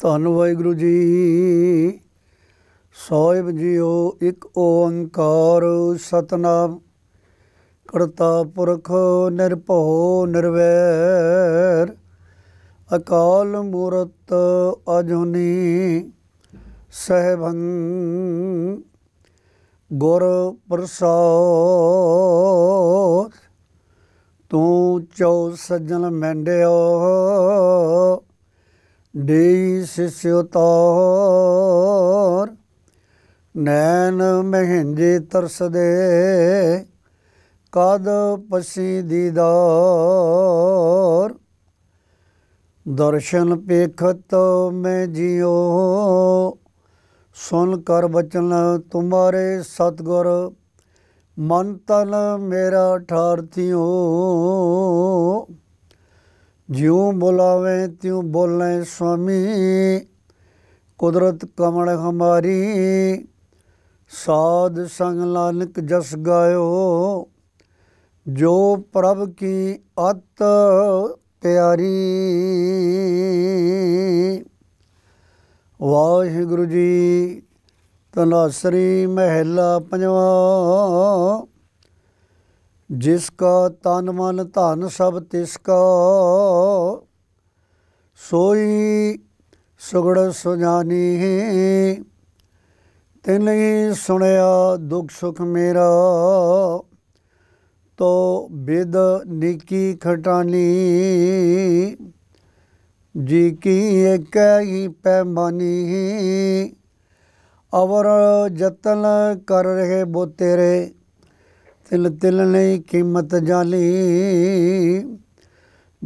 ਧੰਨ ਵਾਹਿਗੁਰੂ ਜੀ ਸੋਇਬ ਜੀਓ ਇੱਕ ਓੰਕਾਰ ਸਤਨਾਮ ਕਰਤਾ ਪੁਰਖ ਨਿਰਭਉ ਨਿਰਵੈਰ ਅਕਾਲ ਮੂਰਤ ਅਜੁਨੀ ਸਹਿਬੰ ਗੁਰ ਪ੍ਰਸਾਦ ਤੂੰ ਚਉ ਸੱਜਣ ਮੈਂਡਿਓ ਦੇਈ ਸਿਸ ਤੋਰ ਨੈਣ ਮਹਿੰਜੇ ਤਰਸਦੇ ਕਦ ਪਸੀ ਦੀਦਾਰ ਦਰਸ਼ਨ ਪੇਖਤ ਮੈਂ ਜਿਉ ਸੁਨ ਕਰ ਬਚਨ ਤੁਮਾਰੇ ਸਤਗੁਰ ਮਨ ਤਨ ਮੇਰਾ ਠਾਰਤਿਓ ਜਿਉ ਬੁਲਾਵੇ ਤਿਉ ਬੋਲੇ ਸੁਆਮੀ ਕੁਦਰਤ ਕਮਲ ਹਮਾਰੀ ਸਾਧ ਸੰਗ ਲਾਨਕ ਜਸ ਗਾਇਓ ਜੋ ਪ੍ਰਭ ਕੀ ਅਤ ਪਿਆਰੀ ਵਾਹਿਗੁਰੂ ਜੀ ਤਨਾਸਰੀ ਮਹਿਲਾ ਪੰਜਵਾ ਜਿਸ ਕਾ ਤਨ ਮਨ ਧਨ ਸਭ ਤਿਸ ਕਾ ਸੋਈ ਸੁਗੜ ਸੁਜਾਨੀ ਤਿਨ ਹੀ ਸੁਣਿਆ ਦੁਖ ਸੁਖ ਮੇਰਾ ਤੋ ਬਿਦ ਨੀਕੀ ਖਟਾਨੀ ਜੀ ਕੀ ਇਕਹੀ ਹੀ ਪੈਮਾਨੀ ਅਵਰ ਜਤਨ ਕਰ ਰਹੇ ਬੋ ਤੇਰੇ ਤਿਲ ਤਿਲ ਲਈ ਕੀਮਤ ਜਾਲੀ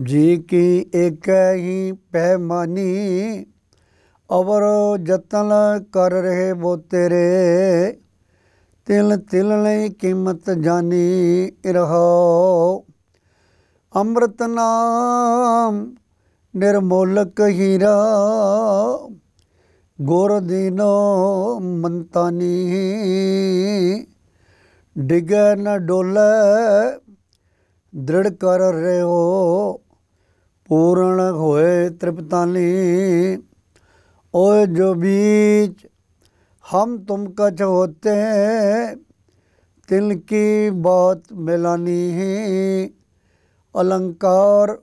ਜੀ ਕੀ ਇੱਕ ਹੀ ਪੈਮਾਨੀ ਅਵਰ ਜਤਨ ਕਰ ਰਹੇ ਬੋ ਤੇਰੇ ਤਿਲ ਤਿਲ ਲਈ ਕੀਮਤ ਜਾਨੀ ਰਹੋ ਅੰਮ੍ਰਿਤ ਨਾਮ ਨਿਰਮੋਲਕ ਹੀਰਾ ਗੁਰ ਦੀਨੋ ਮੰਤਾਨੀ ਡਿਗੈ ਨ ਡੋਲੇ ਦ੍ਰਿੜ ਕਰ ਰਿਓ ਪੂਰਨ ਹੋਏ ਤ੍ਰਿਪਤਾਨੀ ਓਏ ਜੋ ਬੀਚ ਹਮ ਤੁਮ ਕਛ ਹੋਤੇ ਤਿਲ ਕੀ ਬਾਤ ਮਿਲਾਨੀ ਹੈ ਅਲੰਕਾਰ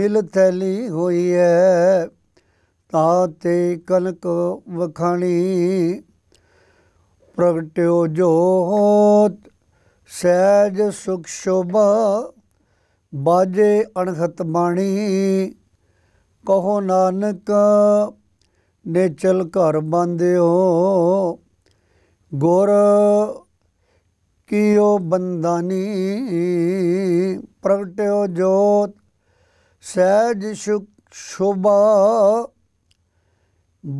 ਮਿਲ ਥੈਲੀ ਹੋਈ ਹੈ ਤਾਤੇ ਕਨਕ ਵਖਾਣੀ ਪ੍ਰਗਟਿਓ ਜੋਤ ਸਹਿਜ ਸੁਖ ਸ਼ੋਭਾ ਬਾਜੇ ਅਣਖਤ ਬਾਣੀ ਕਹੋ ਨਾਨਕ ਨੇ ਚਲ ਘਰ ਬੰਦਿਓ ਗੁਰ ਕੀਓ ਬੰਦਾਨੀ ਪ੍ਰਗਟਿਓ ਜੋਤ ਸਹਿਜ ਸੁਖ ਸ਼ੋਭਾ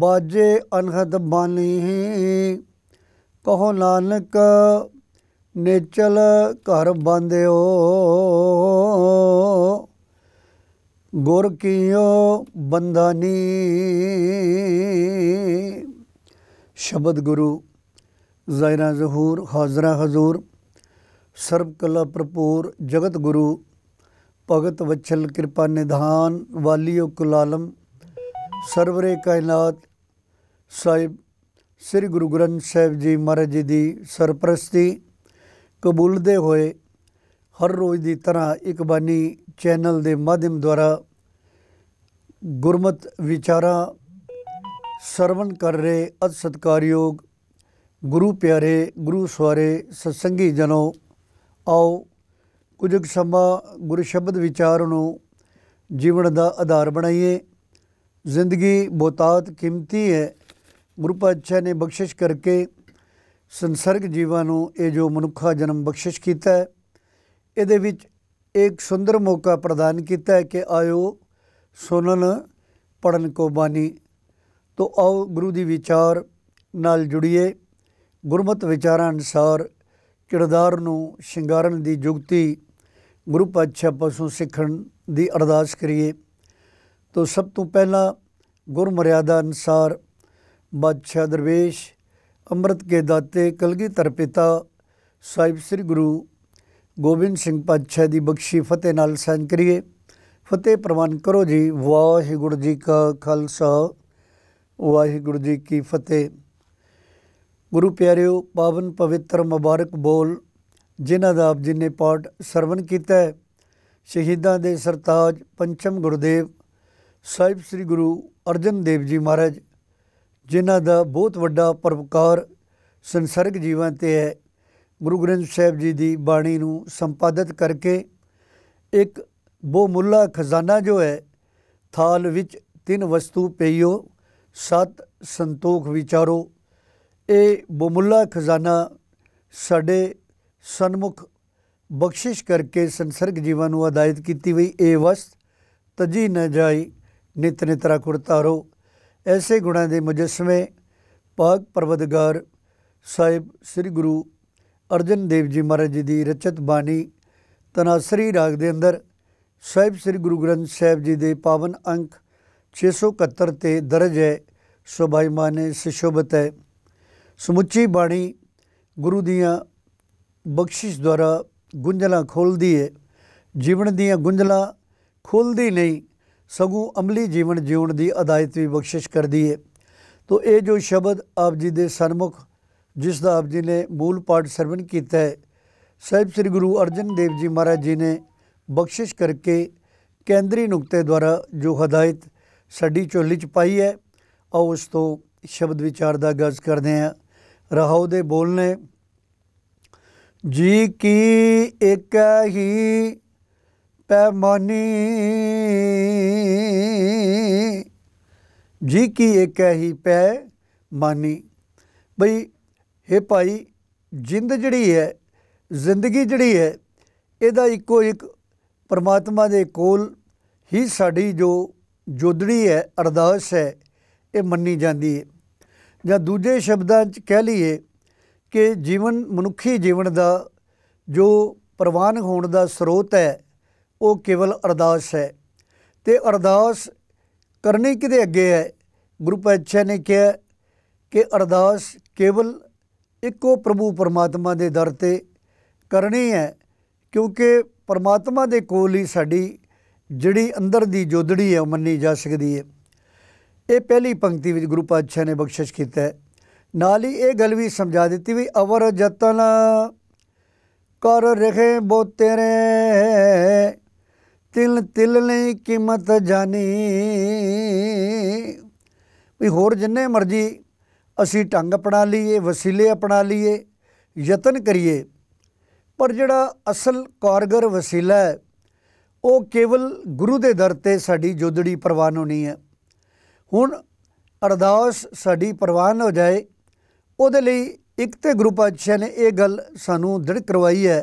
ਬਾਜੇ ਅਨਹਦ ਬਾਣੀ ਕਹੋ ਨਾਨਕ ਨੇਚਲ ਘਰ ਬੰਦਿਓ ਗੁਰ ਕੀਓ ਬੰਦਾਨੀ ਸ਼ਬਦ ਗੁਰੂ ਜ਼ਾਇਰਾ ਜ਼ਹੂਰ ਹਾਜ਼ਰਾ ਹਜ਼ੂਰ ਸਰਬ ਕਲਾ ਭਰਪੂਰ ਜਗਤ ਗੁਰੂ ਭਗਤ ਵਛਲ ਕਿਰਪਾ ਨਿਧਾਨ ਵਾਲੀਓ ਕੁਲਾਲਮ ਸਰਵਰੇ ਕਾਇਨਾਤ ਸਾਹਿਬ ਸ੍ਰੀ ਗੁਰੂ ਗ੍ਰੰਥ ਸਾਹਿਬ ਜੀ ਮਹਾਰਾਜ ਜੀ ਦੀ ਸਰਪ੍ਰਸਤੀ ਕਬੂਲਦੇ ਹੋਏ ਹਰ ਰੋਜ਼ ਦੀ ਤਰ੍ਹਾਂ ਇੱਕ ਬਾਨੀ ਚੈਨਲ ਦੇ ਮਾਧਿਅਮ ਦੁਆਰਾ ਗੁਰਮਤ ਵਿਚਾਰਾਂ ਸਰਵਨ ਕਰ ਰਹੇ ਅਤ ਸਤਕਾਰਯੋਗ ਗੁਰੂ ਪਿਆਰੇ ਗੁਰੂ ਸਵਾਰੇ ਸਤਸੰਗੀ ਜਨੋ ਆਓ ਕੁਝ ਸਮਾਂ ਗੁਰੂ ਸ਼ਬਦ ਵਿਚਾਰ ਨੂੰ ਜੀਵਨ ਦਾ ਆਧਾਰ ਬਣਾਈਏ ਜ਼ਿੰਦਗੀ ਬਹੁਤਾਤ ਕੀਮਤੀ ਹੈ ਗੁਰੂ ਪਾਤਸ਼ਾਹ ਨੇ ਬਖਸ਼ਿਸ਼ ਕਰਕੇ ਸੰਸਰਗ ਜੀਵਾਂ ਨੂੰ ਇਹ ਜੋ ਮਨੁੱਖਾ ਜਨਮ ਬਖਸ਼ਿਸ਼ ਕੀਤਾ ਹੈ ਇਹਦੇ ਵਿੱਚ ਇੱਕ ਸੁੰਦਰ ਮੌਕਾ ਪ੍ਰਦਾਨ ਕੀਤਾ ਹੈ ਕਿ ਆਇਓ ਸੁਣਨ ਪੜਨ ਕੋ ਬਾਣੀ ਤੋ ਆਓ ਗੁਰੂ ਦੀ ਵਿਚਾਰ ਨਾਲ ਜੁੜੀਏ ਗੁਰਮਤ ਵਿਚਾਰਾਂ ਅਨਸਾਰ ਕਿਰਦਾਰ ਨੂੰ ਸ਼ਿੰਗਾਰਨ ਦੀ ਜੁਗਤੀ ਗੁਰੂ ਪਾਤਸ਼ਾਹ ਪਾਸੋਂ ਸਿੱਖਣ ਦੀ ਅਰਦਾਸ ਕਰੀਏ ਤੋ ਸਭ ਤੋਂ ਪਹਿਲਾਂ ਗੁਰਮਰਿਆਦਾ ਅਨਸਾਰ ਬਾਦਸ਼ਾਹ ਦਰਵੇਸ਼ ਅੰਮ੍ਰਿਤ ਕੇ ਦਾਤੇ ਕਲਗੀ ਤਰਪਿਤਾ ਸਾਹਿਬ ਸ੍ਰੀ ਗੁਰੂ ਗੋਬਿੰਦ ਸਿੰਘ ਪਾਤਸ਼ਾਹ ਦੀ ਬਖਸ਼ੀ ਫਤਿਹ ਨਾਲ ਸਾਂਝ ਕਰੀਏ ਫਤਿਹ ਪ੍ਰਵਾਨ ਕਰੋ ਜੀ ਵਾਹਿਗੁਰੂ ਜੀ ਕਾ ਖਾਲਸਾ ਵਾਹਿਗੁਰੂ ਜੀ ਕੀ ਫਤਿਹ ਗੁਰੂ ਪਿਆਰਿਓ ਪਾਵਨ ਪਵਿੱਤਰ ਮੁਬਾਰਕ ਬੋਲ ਜਿਨ੍ਹਾਂ ਦਾ ਆਪ ਜੀ ਨੇ ਪਾਠ ਸਰਵਨ ਕੀਤਾ ਹੈ ਸ਼ਹੀਦਾਂ ਦੇ ਸਰਤਾਜ ਪੰਚਮ ਗੁਰਦੇਵ ਸਾਹਿਬ ਸ੍ਰੀ ਗੁਰੂ ਅਰਜਨ ਦੇਵ ਜੀ ਮਹਾਰਾਜ ਜਿਨ੍ਹਾਂ ਦਾ ਬਹੁਤ ਵੱਡਾ ਪਰਪਕਾਰ ਸੰਸਰਗ ਜੀਵਾਂ ਤੇ ਹੈ ਗੁਰੂ ਗ੍ਰੰਥ ਸਾਹਿਬ ਜੀ ਦੀ ਬਾਣੀ ਨੂੰ ਸੰਪਾਦਿਤ ਕਰਕੇ ਇੱਕ ਬਹੁਮੁੱਲਾ ਖਜ਼ਾਨਾ ਜੋ ਹੈ ਥਾਲ ਵਿੱਚ ਤਿੰਨ ਵਸਤੂ ਪਈਓ ਸਤ ਸੰਤੋਖ ਵਿਚਾਰੋ ਇਹ ਬਹੁਮੁੱਲਾ ਖਜ਼ਾਨਾ ਸਾਡੇ ਸਨਮੁਖ ਬਖਸ਼ਿਸ਼ ਕਰਕੇ ਸੰਸਰਗ ਜੀਵਾਂ ਨੂੰ ਅਦਾਇਤ ਕੀਤੀ ਹੋਈ ਇਹ ਵਸਤ ਤਜੀ ਨਾ ਜਾਈ ਨਿਤ ਨਿਤਰਾ ਕੁਰਤਾਰੋ ਐਸੇ ਗੁਣਾਂ ਦੇ ਮੁਜਸਮੇ ਪਾਕ ਪਰਵਦਗਰ ਸਾਹਿਬ ਸ੍ਰੀ ਗੁਰੂ ਅਰਜਨ ਦੇਵ ਜੀ ਮਹਾਰਾਜ ਜੀ ਦੀ ਰਚਿਤ ਬਾਣੀ ਤਨਾਸਰੀ ਰਾਗ ਦੇ ਅੰਦਰ ਸਾਹਿਬ ਸ੍ਰੀ ਗੁਰੂ ਗ੍ਰੰਥ ਸਾਹਿਬ ਜੀ ਦੇ ਪਾਵਨ ਅੰਕ 671 ਤੇ ਦਰਜ ਹੈ ਸੁਭਾਈਮਾਨੇ ਸਿਸ਼ੋਭਤ ਹੈ ਸਮੁੱਚੀ ਬਾਣੀ ਗੁਰੂ ਦੀਆਂ ਬਖਸ਼ਿਸ਼ ਦੁਆਰਾ ਗੁੰਝਲਾਂ ਖੋਲਦੀ ਹੈ ਜੀਵਨ ਦੀਆਂ ਗੁੰਝਲਾਂ ਖੋਲਦੀ ਨਹੀਂ ਸਗੋਂ ਅਮਲੀ ਜੀਵਨ ਜਿਉਣ ਦੀ ਅਦਾਇਤ ਵੀ ਬਖਸ਼ਿਸ਼ ਕਰਦੀ ਹੈ ਤੋ ਇਹ ਜੋ ਸ਼ਬਦ ਆਪ ਜੀ ਦੇ ਸਨਮੁਖ ਜਿਸ ਦਾ ਆਪ ਜੀ ਨੇ ਮੂਲ ਪਾਠ ਸਰਵਨ ਕੀਤਾ ਹੈ ਸਹਿਬ ਸ੍ਰੀ ਗੁਰੂ ਅਰਜਨ ਦੇਵ ਜੀ ਮਹਾਰਾਜ ਜੀ ਨੇ ਬਖਸ਼ਿਸ਼ ਕਰਕੇ ਕੇਂਦਰੀ ਨੁਕਤੇ ਦੁਆਰਾ ਜੋ ਹਦਾਇਤ ਸੱਡੀ ਚੋਲੀ ਚ ਪਾਈ ਹੈ ਆਓ ਉਸ ਤੋਂ ਸ਼ਬਦ ਵਿਚਾਰ ਦਾ ਗਜ਼ ਕਰਦੇ ਆ ਰਹਾਉ ਦੇ ਬੋਲ ਨੇ ਜੀ ਕੀ ਇੱਕ ਹੀ ਪੈਮਾਨੀ ਜੀ ਕੀ ਇੱਕ ਹੈ ਹੀ ਪੈ ਮਾਨੀ ਬਈ ਇਹ ਭਾਈ ਜਿੰਦ ਜਿਹੜੀ ਹੈ ਜ਼ਿੰਦਗੀ ਜਿਹੜੀ ਹੈ ਇਹਦਾ ਇੱਕੋ ਇੱਕ ਪਰਮਾਤਮਾ ਦੇ ਕੋਲ ਹੀ ਸਾਡੀ ਜੋ ਜੋਦੜੀ ਹੈ ਅਰਦਾਸ ਹੈ ਇਹ ਮੰਨੀ ਜਾਂਦੀ ਹੈ ਜਾਂ ਦੂਜੇ ਸ਼ਬਦਾਂ 'ਚ ਕਹਿ ਲਈਏ ਕਿ ਜੀਵਨ ਮਨੁੱਖੀ ਜੀਵਨ ਦਾ ਜੋ ਪ੍ਰਵਾਨ ਹੋਣ ਦਾ ਸਰੋਤ ਹੈ ਉਹ ਕੇਵਲ ਅਰਦਾਸ ਹੈ ਤੇ ਅਰਦਾਸ ਕਰਨੀ ਕਿਦੇ ਅੱਗੇ ਹੈ ਗੁਰੂ ਪਾਤਸ਼ਾਹ ਨੇ ਕਿਹਾ ਕਿ ਅਰਦਾਸ ਕੇਵਲ ਇੱਕੋ ਪ੍ਰਭੂ ਪਰਮਾਤਮਾ ਦੇ ਦਰ ਤੇ ਕਰਨੀ ਹੈ ਕਿਉਂਕਿ ਪਰਮਾਤਮਾ ਦੇ ਕੋਲ ਹੀ ਸਾਡੀ ਜਿਹੜੀ ਅੰਦਰ ਦੀ ਜੋਦੜੀ ਹੈ ਉਹ ਮੰਨੀ ਜਾ ਸਕਦੀ ਹੈ ਇਹ ਪਹਿਲੀ ਪੰਕਤੀ ਵਿੱਚ ਗੁਰੂ ਪਾਤਸ਼ਾਹ ਨੇ ਬਖਸ਼ਿਸ਼ ਕੀਤਾ ਹੈ ਨਾਲ ਹੀ ਇਹ ਗੱਲ ਵੀ ਸਮਝਾ ਦਿੱਤੀ ਵੀ ਅਵਰ ਜਤਨ ਕਰ ਰਹੇ ਬੋ ਤੇਰੇ ਤਿਲ ਤਿਲ ਨੇ ਕੀਮਤ ਜਾਣੇ ਵੀ ਹੋਰ ਜਿੰਨੇ ਮਰਜੀ ਅਸੀਂ ਢੰਗ ਅਪਣਾ ਲਈਏ ਵਸੀਲੇ ਅਪਣਾ ਲਈਏ ਯਤਨ ਕਰੀਏ ਪਰ ਜਿਹੜਾ ਅਸਲ ਕਾਰਗਰ ਵਸੀਲਾ ਹੈ ਉਹ ਕੇਵਲ ਗੁਰੂ ਦੇ ਦਰ ਤੇ ਸਾਡੀ ਜੋਦੜੀ ਪ੍ਰਵਾਨ ਹੋਣੀ ਹੈ ਹੁਣ ਅਰਦਾਸ ਸਾਡੀ ਪ੍ਰਵਾਨ ਹੋ ਜਾਏ ਉਹਦੇ ਲਈ ਇੱਕ ਤੇ ਗੁਰੂ ਪਾਤਸ਼ਾਹ ਨੇ ਇਹ ਗੱਲ ਸਾਨੂੰ ਦ੍ਰਿੜ ਕਰਵਾਈ ਹੈ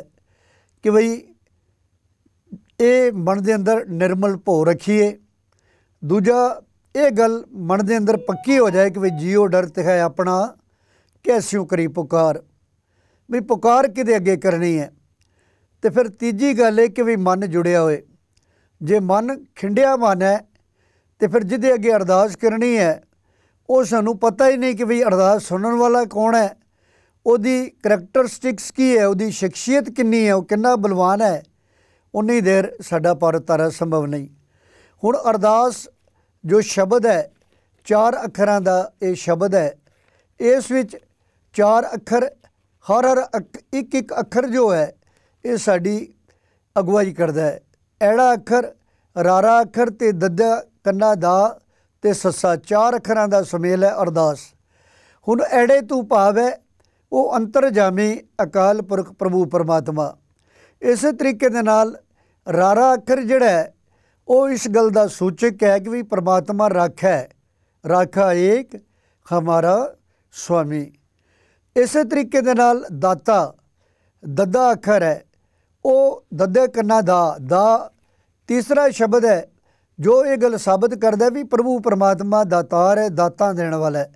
ਕਿ ਭਈ ਇਹ ਮਨ ਦੇ ਅੰਦਰ ਨਿਰਮਲ ਭੋ ਰੱਖੀਏ ਦੂਜਾ ਇਹ ਗੱਲ ਮਨ ਦੇ ਅੰਦਰ ਪੱਕੀ ਹੋ ਜਾਏ ਕਿ ਵੀ ਜੀਉ ਡਰ ਹੈ ਆਪਣਾ ਕੈਸਿਉ ਕਰੀ ਪੁਕਾਰ ਵੀ ਪੁਕਾਰ ਕਿਦੇ ਅੱਗੇ ਕਰਨੀ ਹੈ ਤੇ ਫਿਰ ਤੀਜੀ ਗੱਲ ਇਹ ਕਿ ਵੀ ਮਨ ਜੁੜਿਆ ਹੋਏ ਜੇ ਮਨ ਖਿੰਡਿਆ ਮਨ ਹੈ ਤੇ ਫਿਰ ਜਿੱਦੇ ਅੱਗੇ ਅਰਦਾਸ ਕਰਨੀ ਹੈ ਉਹ ਸਾਨੂੰ ਪਤਾ ਹੀ ਨਹੀਂ ਕਿ ਵੀ ਅਰਦਾਸ ਸੁਣਨ ਵਾਲਾ ਕੌਣ ਹੈ ਉਹਦੀ ਕੈਰੈਕਟਰਿਸਟਿਕਸ ਕੀ ਹੈ ਉਹਦੀ ਸ਼ਖਸੀਅਤ ਕਿੰਨੀ ਹੈ ਉਹ ਕਿੰਨਾ ਬਲਵਾਨ ਹੈ ਉਨੀ ਦੇਰ ਸਾਡਾ ਪਰ ਤਾਰਾ ਸੰਭਵ ਨਹੀਂ ਹੁਣ ਅਰਦਾਸ ਜੋ ਸ਼ਬਦ ਹੈ ਚਾਰ ਅੱਖਰਾਂ ਦਾ ਇਹ ਸ਼ਬਦ ਹੈ ਇਸ ਵਿੱਚ ਚਾਰ ਅੱਖਰ ਹਰ ਹਰ ਇੱਕ ਇੱਕ ਅੱਖਰ ਜੋ ਹੈ ਇਹ ਸਾਡੀ ਅਗਵਾਈ ਕਰਦਾ ਹੈ ਐੜਾ ਅੱਖਰ ਰਾਰਾ ਅੱਖਰ ਤੇ ਦੱਦਾ ਕੰਨਾ ਦਾ ਤੇ ਸੱਸਾ ਚਾਰ ਅੱਖਰਾਂ ਦਾ ਸੁਮੇਲ ਹੈ ਅਰਦਾਸ ਹੁਣ ਐੜੇ ਤੂੰ ਭਾਵ ਹੈ ਉਹ ਜਾਮੀ ਅਕਾਲ ਪੁਰਖ ਪ੍ਰਭੂ ਪਰਮਾਤਮਾ ਇਸੇ ਤਰੀਕੇ ਦੇ ਨਾਲ ਰਾਰਾ ਅੱਖਰ ਜਿਹੜਾ ਉਹ ਇਸ ਗੱਲ ਦਾ ਸੂਚਕ ਹੈ ਕਿ ਵੀ ਪ੍ਰਮਾਤਮਾ ਰਾਖਾ ਹੈ ਰਾਖਾ ਏਕ ਖਮਾਰਾ ਸੁਆਮੀ ਇਸੇ ਤਰੀਕੇ ਦੇ ਨਾਲ ਦਾਤਾ ਦੱਦਾ ਅੱਖਰ ਹੈ ਉਹ ਦੱਦੇ ਕੰਨਾ ਦਾ ਦਾ ਤੀਸਰਾ ਸ਼ਬਦ ਹੈ ਜੋ ਇਹ ਗੱਲ ਸਾਬਤ ਕਰਦਾ ਵੀ ਪ੍ਰਭੂ ਪ੍ਰਮਾਤਮਾ ਦਾਤਾਰ ਹੈ ਦਾਤਾਂ ਦੇਣ ਵਾਲਾ ਹੈ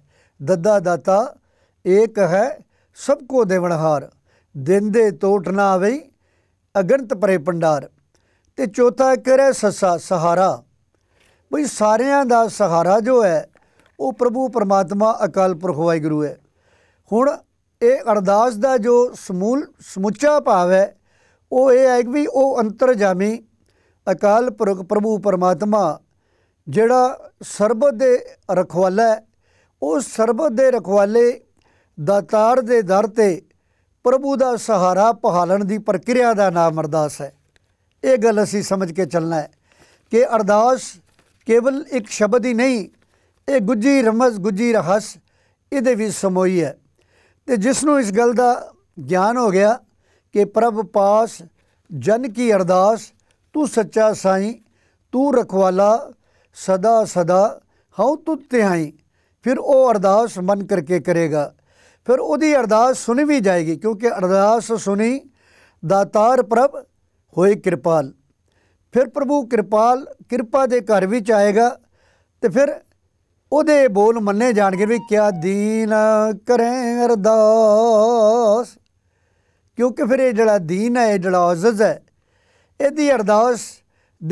ਦੱਦਾ ਦਾਤਾ ਏਕ ਹੈ ਸਭ ਕੋ ਦੇਵਨਹਾਰ ਦਿੰਦੇ ਤੋਟ ਨਾ ਆਵੇ ਅਗਨਤ ਪਰੇ ਪੰਡਾਰ ਤੇ ਚੌਥਾ ਇੱਕ ਰਹਿ ਸੱਸਾ ਸਹਾਰਾ ਬਈ ਸਾਰਿਆਂ ਦਾ ਸਹਾਰਾ ਜੋ ਹੈ ਉਹ ਪ੍ਰਭੂ ਪਰਮਾਤਮਾ ਅਕਾਲ ਪੁਰਖ ਵਾਹਿਗੁਰੂ ਹੈ ਹੁਣ ਇਹ ਅਰਦਾਸ ਦਾ ਜੋ ਸਮੂਲ ਸਮੁੱਚਾ ਭਾਵ ਹੈ ਉਹ ਇਹ ਹੈ ਵੀ ਉਹ ਅੰਤਰਜਾਮੀ ਅਕਾਲ ਪੁਰਖ ਪ੍ਰਭੂ ਪਰਮਾਤਮਾ ਜਿਹੜਾ ਸਰਬਤ ਦੇ ਰਖਵਾਲਾ ਹੈ ਉਹ ਸਰਬਤ ਦੇ ਰਖਵਾਲੇ ਦਾਤਾਰ ਦੇ ਦਰ ਤੇ ਪ੍ਰਭੂ ਦਾ ਸਹਾਰਾ ਪਹਾਲਣ ਦੀ ਪ੍ਰਕਿਰਿਆ ਦਾ ਨਾਮ ਅਰਦਾਸ ਹੈ ਇਹ ਗੱਲ ਅਸੀਂ ਸਮਝ ਕੇ ਚੱਲਣਾ ਹੈ ਕਿ ਅਰਦਾਸ ਕੇਵਲ ਇੱਕ ਸ਼ਬਦ ਹੀ ਨਹੀਂ ਇਹ ਗੁੱਜੀ ਰਮਜ਼ ਗੁੱਜੀ ਰਹੱਸ ਇਹਦੇ ਵਿੱਚ ਸਮੋਈ ਹੈ ਤੇ ਜਿਸ ਨੂੰ ਇਸ ਗੱਲ ਦਾ ਗਿਆਨ ਹੋ ਗਿਆ ਕਿ ਪ੍ਰਭ ਪਾਸ ਜਨ ਕੀ ਅਰਦਾਸ ਤੂੰ ਸੱਚਾ ਸਾਈਂ ਤੂੰ ਰਖਵਾਲਾ ਸਦਾ ਸਦਾ ਹਉ ਤੁਧ ਤਿਹਾਈ ਫਿਰ ਉਹ ਅਰਦਾਸ ਮਨ ਕਰਕੇ ਕਰੇਗਾ ਫਿਰ ਉਹਦੀ ਅਰਦਾਸ ਸੁਣੀ ਵੀ ਜਾਏਗੀ ਕਿਉਂਕਿ ਅਰਦਾਸ ਸੁਣੀ ਦਾਤਾਰ ਪ੍ਰਭ ਹੋਏ ਕਿਰਪਾਲ ਫਿਰ ਪ੍ਰਭੂ ਕਿਰਪਾਲ ਕਿਰਪਾ ਦੇ ਘਰ ਵਿੱਚ ਆਏਗਾ ਤੇ ਫਿਰ ਉਹਦੇ ਬੋਲ ਮੰਨੇ ਜਾਣਗੇ ਵੀ ਕਿਆ ਦੀਨ ਕਰੇ ਅਰਦਾਸ ਕਿਉਂਕਿ ਫਿਰ ਇਹ ਜਿਹੜਾ ਦੀਨ ਹੈ ਇਹ ਜਿਹੜਾ ਅਜ਼ਜ਼ ਹੈ ਇਹਦੀ ਅਰਦਾਸ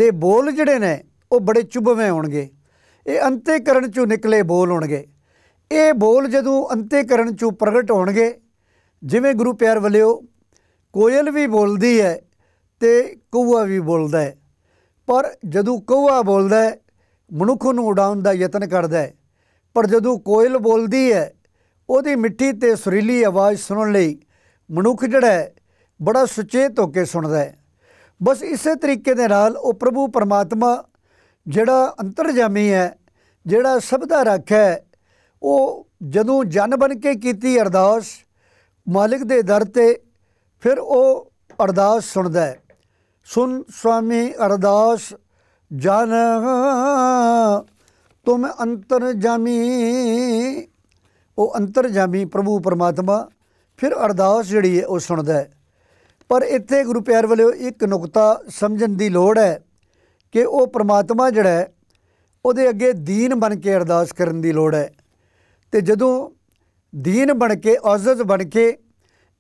ਦੇ ਬੋਲ ਜਿਹੜੇ ਨੇ ਉਹ ਬੜੇ ਚੁਭਵੇਂ ਹੋਣਗੇ ਇਹ ਅੰਤੇ ਕਰਨ ਚੋਂ ਨਿਕਲੇ ਬੋਲ ਹੋਣਗੇ ਇਹ ਬੋਲ ਜਦੋਂ ਅੰਤੇ ਕਰਨ ਚੋਂ ਪ੍ਰਗਟ ਹੋਣਗੇ ਜਿਵੇਂ ਗੁਰੂ ਪਿਆਰ ਵੱਲਿਓ ਕੋਇਲ ਵੀ ਬੋਲਦੀ ਹੈ ਤੇ ਕਊਆ ਵੀ ਬੋਲਦਾ ਹੈ ਪਰ ਜਦੋਂ ਕਊਆ ਬੋਲਦਾ ਹੈ ਮਨੁੱਖ ਨੂੰ ਉਡਾਉਣ ਦਾ ਯਤਨ ਕਰਦਾ ਹੈ ਪਰ ਜਦੋਂ ਕੋਇਲ ਬੋਲਦੀ ਹੈ ਉਹਦੀ ਮਿੱਠੀ ਤੇ ਸੁਰੀਲੀ ਆਵਾਜ਼ ਸੁਣਨ ਲਈ ਮਨੁੱਖ ਜਿਹੜਾ ਹੈ ਬੜਾ ਸੁਚੇਤ ਹੋ ਕੇ ਸੁਣਦਾ ਹੈ ਬਸ ਇਸੇ ਤਰੀਕੇ ਦੇ ਨਾਲ ਉਹ ਪ੍ਰਭੂ ਪਰਮਾਤਮਾ ਜਿਹੜਾ ਅੰਤਰਜਾਮੀ ਹੈ ਜਿਹੜਾ ਸਭ ਦਾ ਰੱਖਿਆ ਹੈ ਉਹ ਜਦੋਂ ਜਨ ਬਣ ਕੇ ਕੀਤੀ ਅਰਦਾਸ ਮਾਲਕ ਦੇ ਦਰ ਤੇ ਫਿਰ ਉਹ ਅਰਦਾਸ ਸੁਣਦਾ ਹੈ ਸੁਨ ਸੁਆਮੀ ਅਰਦਾਸ ਜਨ ਤੁਮ ਅੰਤਰ ਜਾਮੀ ਉਹ ਅੰਤਰ ਜਾਮੀ ਪ੍ਰਭੂ ਪਰਮਾਤਮਾ ਫਿਰ ਅਰਦਾਸ ਜਿਹੜੀ ਹੈ ਉਹ ਸੁਣਦਾ ਹੈ ਪਰ ਇੱਥੇ ਗੁਰੂ ਪਿਆਰ ਵਾਲਿਓ ਇੱਕ ਨੁਕਤਾ ਸਮਝਣ ਦੀ ਲੋੜ ਹੈ ਕਿ ਉਹ ਪਰਮਾਤਮਾ ਜਿਹੜਾ ਹੈ ਉਹਦੇ ਅੱਗੇ ਦੀਨ ਬਣ ਕੇ ਅਰਦਾਸ ਕਰਨ ਦੀ ਲੋੜ ਹੈ ਤੇ ਜਦੋਂ ਦੀਨ ਬਣ ਕੇ ਔਜ਼ਤ ਬਣ ਕੇ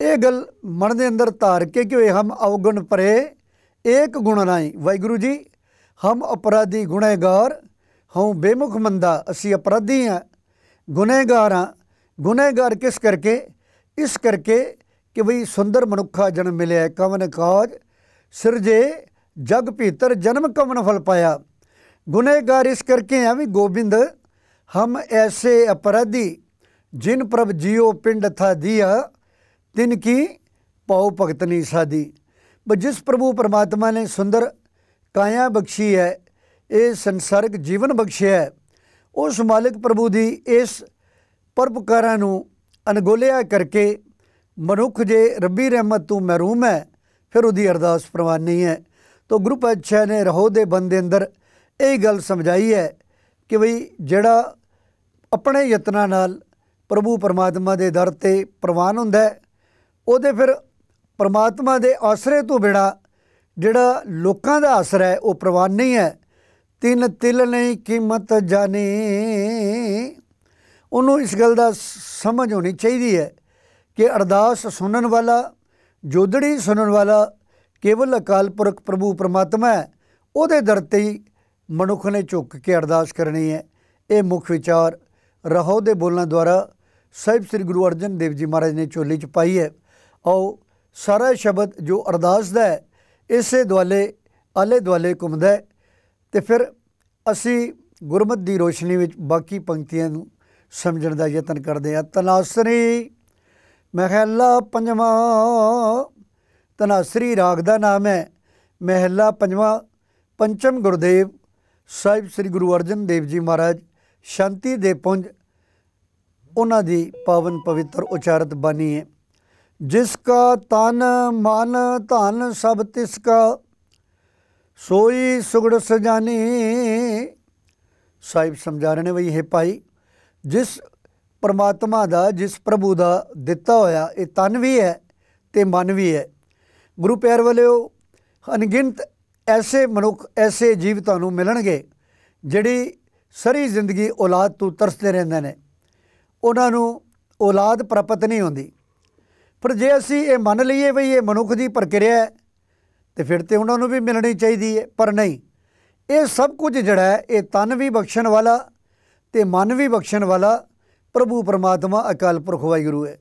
ਇਹ ਗੱਲ ਮਨ ਦੇ ਅੰਦਰ ਧਾਰ ਕੇ ਕਿ ਹੋਏ ਹਮ ਔਗਣ ਪਰੇ ਏਕ ਗੁਣ ਨਹੀਂ ਵਾਹਿਗੁਰੂ ਜੀ ਹਮ ਅਪਰਾਧੀ ਗੁਨਾਹਗਾਰ ਹਉ ਬੇਮੁਖ ਮੰਦਾ ਅਸੀਂ ਅਪਰਾਧੀ ਆ ਗੁਨਾਹਗਾਰ ਆ ਗੁਨਾਹਗਾਰ ਕਿਸ ਕਰਕੇ ਇਸ ਕਰਕੇ ਕਿ ਵਈ ਸੁੰਦਰ ਮਨੁੱਖਾ ਜਨਮ ਮਿਲਿਆ ਕਵਨ ਕਾਜ ਸਿਰਜੇ ਜਗ ਭੀਤਰ ਜਨਮ ਕਵਨ ਫਲ ਪਾਇਆ ਗੁਨਾਹਗਾਰ ਇਸ ਕਰਕੇ ਆ ਵੀ ਗੋਬਿੰਦ हम ऐसे अपराधी जिन प्रभ जियो पिंड था दिया तिनकी पाओ भगतनी सादी ਬ ਜਿਸ ਪ੍ਰਭੂ ਪਰਮਾਤਮਾ ਨੇ ਸੁੰਦਰ ਕਾਇਆ ਬਖਸ਼ੀ ਹੈ ਇਹ ਸੰਸਾਰਿਕ ਜੀਵਨ ਬਖਸ਼ਿਆ ਹੈ ਉਸ ਮਾਲਕ ਪ੍ਰਭੂ ਦੀ ਇਸ ਪਰਪਕਾਰਾਂ ਨੂੰ ਅਨਗੋਲਿਆ ਕਰਕੇ ਮਨੁੱਖ ਜੇ ਰੱਬੀ ਰਹਿਮਤ ਤੋਂ ਮਹਿਰੂਮ ਹੈ ਫਿਰ ਉਹਦੀ ਅਰਦਾਸ ਪ੍ਰਵਾਨ ਨਹੀਂ ਹੈ ਤੋ ਗੁਰੂ ਪਾਤਸ਼ਾਹ ਨੇ ਰਹੋ ਦੇ ਬੰਦੇ ਅੰਦਰ ਇਹ ਗੱਲ ਸਮਝਾਈ ਹੈ ਕਿ ਭਈ ਜਿਹੜਾ ਆਪਣੇ ਯਤਨਾਂ ਨਾਲ ਪ੍ਰਭੂ ਪਰਮਾਤਮਾ ਦੇ ਦਰ ਤੇ ਪ੍ਰਵਾਨ ਹੁੰਦਾ ਹੈ ਉਹਦੇ ਫਿਰ ਪਰਮਾਤਮਾ ਦੇ ਆਸਰੇ ਤੋਂ ਬਿਨਾ ਜਿਹੜਾ ਲੋਕਾਂ ਦਾ ਆਸਰਾ ਹੈ ਉਹ ਪ੍ਰਵਾਨ ਨਹੀਂ ਹੈ ਤਿੰਨ ਤਿਲ ਨਹੀਂ ਕੀਮਤ ਜਾਣੇ ਉਹਨੂੰ ਇਸ ਗੱਲ ਦਾ ਸਮਝ ਹੋਣੀ ਚਾਹੀਦੀ ਹੈ ਕਿ ਅਰਦਾਸ ਸੁਣਨ ਵਾਲਾ ਜੋਦੜੀ ਸੁਣਨ ਵਾਲਾ ਕੇਵਲ ਅਕਾਲ ਪੁਰਖ ਪ੍ਰਭੂ ਪਰਮਾਤਮਾ ਹੈ ਉਹਦੇ ਦਰ ਤੇ ਮਨੁੱਖ ਨੇ ਝੁੱਕ ਕੇ ਅਰਦਾਸ ਕਰਨੀ ਹੈ ਇਹ ਮੁੱਖ ਵਿਚਾਰ ਰਹੋ ਦੇ ਬੋਲਾਂ ਦੁਆਰਾ ਸਾਹਿਬ ਸ੍ਰੀ ਗੁਰੂ ਅਰਜਨ ਦੇਵ ਜੀ ਮਹਾਰਾਜ ਨੇ ਚੋਲੀ ਚ ਪਾਈ ਹੈ ਔ ਸਾਰਾ ਸ਼ਬਦ ਜੋ ਅਰਦਾਸ ਦਾ ਹੈ ਇਸੇ ਦੁਆਲੇ ਆਲੇ ਦੁਆਲੇ ਘੁੰਮਦਾ ਤੇ ਫਿਰ ਅਸੀਂ ਗੁਰਮਤ ਦੀ ਰੋਸ਼ਨੀ ਵਿੱਚ ਬਾਕੀ ਪੰਕਤੀਆਂ ਨੂੰ ਸਮਝਣ ਦਾ ਯਤਨ ਕਰਦੇ ਹਾਂ ਤਨਾਸਰੀ ਮਹਿਲਾ ਪੰਜਵਾਂ ਤਨਾਸਰੀ ਰਾਗ ਦਾ ਨਾਮ ਹੈ ਮਹਿਲਾ ਪੰਜਵਾਂ ਪੰਚਮ ਗੁਰਦੇਵ ਸਾਹਿਬ ਸ੍ਰੀ ਗੁਰੂ ਅਰਜਨ ਦੇਵ ਜੀ ਮਹਾਰਾਜ ਸ਼ਾਂਤੀ ਦੇ ਪੁੰਜ ਉਹਨਾਂ ਦੀ ਪਾਵਨ ਪਵਿੱਤਰ ਉਚਾਰਤ ਬਾਣੀ ਹੈ ਜਿਸ ਕਾ ਤਨ ਮਨ ਧਨ ਸਭ ਤਿਸ ਕਾ ਸੋਈ ਸੁਗੜ ਸਜਾਨੀ ਸਾਹਿਬ ਸਮਝਾ ਰਹੇ ਨੇ ਬਈ ਹੈ ਭਾਈ ਜਿਸ ਪਰਮਾਤਮਾ ਦਾ ਜਿਸ ਪ੍ਰਭੂ ਦਾ ਦਿੱਤਾ ਹੋਇਆ ਇਹ ਤਨ ਵੀ ਹੈ ਤੇ ਮਨ ਵੀ ਹੈ ਗੁਰੂ ਪਿਆਰ ਵਾਲਿਓ ਅਨਗਿਣਤ ਐਸੇ ਮਨੁੱਖ ਐਸੇ ਜੀਵ ਤੁਹਾਨੂੰ ਮਿਲਣਗੇ ਜਿਹੜੀ ਸਰੀ ਜ਼ਿੰਦਗੀ ਔਲਾਦ ਤੋਂ ਤਰਸਦੇ ਰਹਿੰਦੇ ਨੇ ਉਹਨਾਂ ਨੂੰ ਔਲਾਦ ਪ੍ਰਾਪਤ ਨਹੀਂ ਹੁੰਦੀ ਪਰ ਜੇ ਅਸੀਂ ਇਹ ਮੰਨ ਲਈਏ ਵੀ ਇਹ ਮਨੁੱਖ ਦੀ ਪ੍ਰਕਿਰਿਆ ਹੈ ਤੇ ਫਿਰ ਤੇ ਉਹਨਾਂ ਨੂੰ ਵੀ ਮਿਲਣੀ ਚਾਹੀਦੀ ਹੈ ਪਰ ਨਹੀਂ ਇਹ ਸਭ ਕੁਝ ਜਿਹੜਾ ਹੈ ਇਹ ਤਨ ਵੀ ਬਖਸ਼ਣ ਵਾਲਾ ਤੇ ਮਨ ਵੀ ਬਖਸ਼ਣ ਵਾਲਾ ਪ੍ਰਭੂ ਪਰਮਾਤਮਾ ਅਕਾਲ ਪੁਰਖ ਵਾਹਿਗੁਰੂ ਹੈ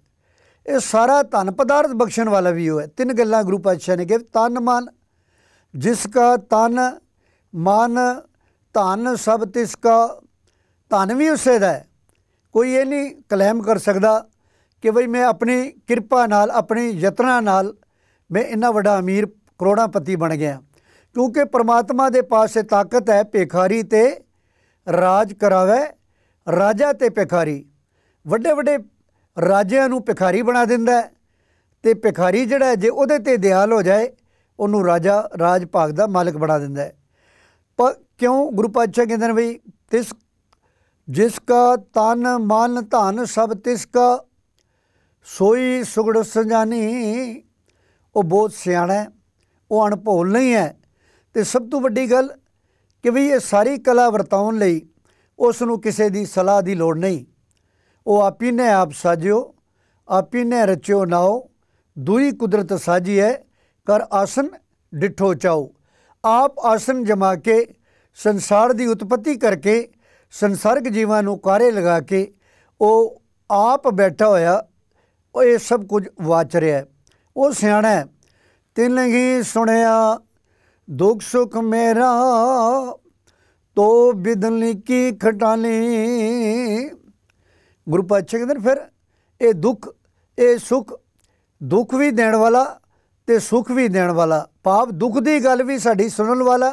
ਇਹ ਸਾਰਾ ਧਨ ਪਦਾਰਥ ਬਖਸ਼ਣ ਵਾਲਾ ਵੀ ਹੋਇਆ ਤਿੰਨ ਗੱਲਾਂ ਗੁਰੂ ਪਾਤਸ਼ਾਹ ਨੇ ਕਿਹਾ ਤਨ ਮਨ ਜਿਸ ਕਾ ਤਨ ਮਨ ਧਨ ਸਭ ਤਿਸ ਕਾ ਧਨ ਵੀ ਉਸੇ ਦਾ ਹੈ ਕੋਈ ਇਹ ਨਹੀਂ ਕਲੇਮ ਕਰ ਸਕਦਾ ਕਿ ਭਈ ਮੈਂ ਆਪਣੀ ਕਿਰਪਾ ਨਾਲ ਆਪਣੀ ਯਤਨਾ ਨਾਲ ਮੈਂ ਇੰਨਾ ਵੱਡਾ ਅਮੀਰ ਕਰੋੜਾਪਤੀ ਬਣ ਗਿਆ ਕਿਉਂਕਿ ਪ੍ਰਮਾਤਮਾ ਦੇ ਪਾਸੇ ਤਾਕਤ ਹੈ ਭਿਖਾਰੀ ਤੇ ਰਾਜ ਕਰਾਵੇ ਰਾਜਾ ਤੇ ਭਿਖਾਰੀ ਵੱਡੇ ਵੱਡੇ ਰਾਜਿਆਂ ਨੂੰ ਭਿਖਾਰੀ ਬਣਾ ਦਿੰਦਾ ਤੇ ਭਿਖਾਰੀ ਜਿਹੜਾ ਜੇ ਉਹਦੇ ਤੇ ਦਿਆਲ ਹੋ ਜਾਏ ਉਹਨੂੰ ਰਾਜਾ ਰਾਜ ਭਾਗ ਦਾ ਮਾਲਕ ਬਣਾ ਦਿੰਦਾ ਹੈ ਪਰ ਕਿਉਂ ਗੁਰੂ ਪਾਤਸ਼ਾਹ ਕਹਿੰਦੇ ਨੇ ਵੀ ਤਿਸ ਜਿਸ ਕਾ ਤਨ ਮਨ ਧਨ ਸਭ ਤਿਸ ਕਾ ਸੋਈ ਸੁਗੜ ਸੰਜਾਨੀ ਉਹ ਬਹੁਤ ਸਿਆਣਾ ਹੈ ਉਹ ਅਣਭੋਲ ਨਹੀਂ ਹੈ ਤੇ ਸਭ ਤੋਂ ਵੱਡੀ ਗੱਲ ਕਿ ਵੀ ਇਹ ਸਾਰੀ ਕਲਾ ਵਰਤਾਉਣ ਲਈ ਉਸ ਨੂੰ ਕਿਸੇ ਦੀ ਸਲਾਹ ਦੀ ਲੋੜ ਨਹੀਂ ਉਹ ਆਪੀ ਨੇ ਆਪ ਸਾਜਿਓ ਆਪੀ ਨੇ ਰਚਿਓ ਨਾਉ ਦੂਈ ਕੁਦਰਤ ਸਾਜੀ ਹੈ ਕਰ ਆਸਨ ਡਿਠੋ ਚਾਓ ਆਪ ਆਸਨ ਜਮਾ ਕੇ ਸੰਸਾਰ ਦੀ ਉਤਪਤੀ ਕਰਕੇ ਸੰਸਾਰਿਕ ਜੀਵਾਂ ਨੂੰ ਕਾਰੇ ਲਗਾ ਕੇ ਉਹ ਆਪ ਬੈਠਾ ਹੋਇਆ ਉਹ ਇਹ ਸਭ ਕੁਝ ਵਾਚ ਰਿਹਾ ਉਹ ਸਿਆਣਾ ਤਿੰਨ ਹੀ ਸੁਣਿਆ ਦੁੱਖ ਸੁਖ ਮੇਰਾ ਤੋ ਬਿਦਲਨੀ ਕੀ ਖਟਾਲੀ ਗੁਰੂ ਪਾਤਸ਼ਾਹ ਕਹਿੰਦੇ ਫਿਰ ਇਹ ਦੁੱਖ ਇਹ ਸੁਖ ਦੁੱਖ ਵੀ ਦੇਣ ਵਾਲਾ ਤੇ ਸੁਖ ਵੀ ਦੇਣ ਵਾਲਾ ਭਾਵ ਦੁੱਖ ਦੀ ਗੱਲ ਵੀ ਸਾਡੀ ਸੁਣਨ ਵਾਲਾ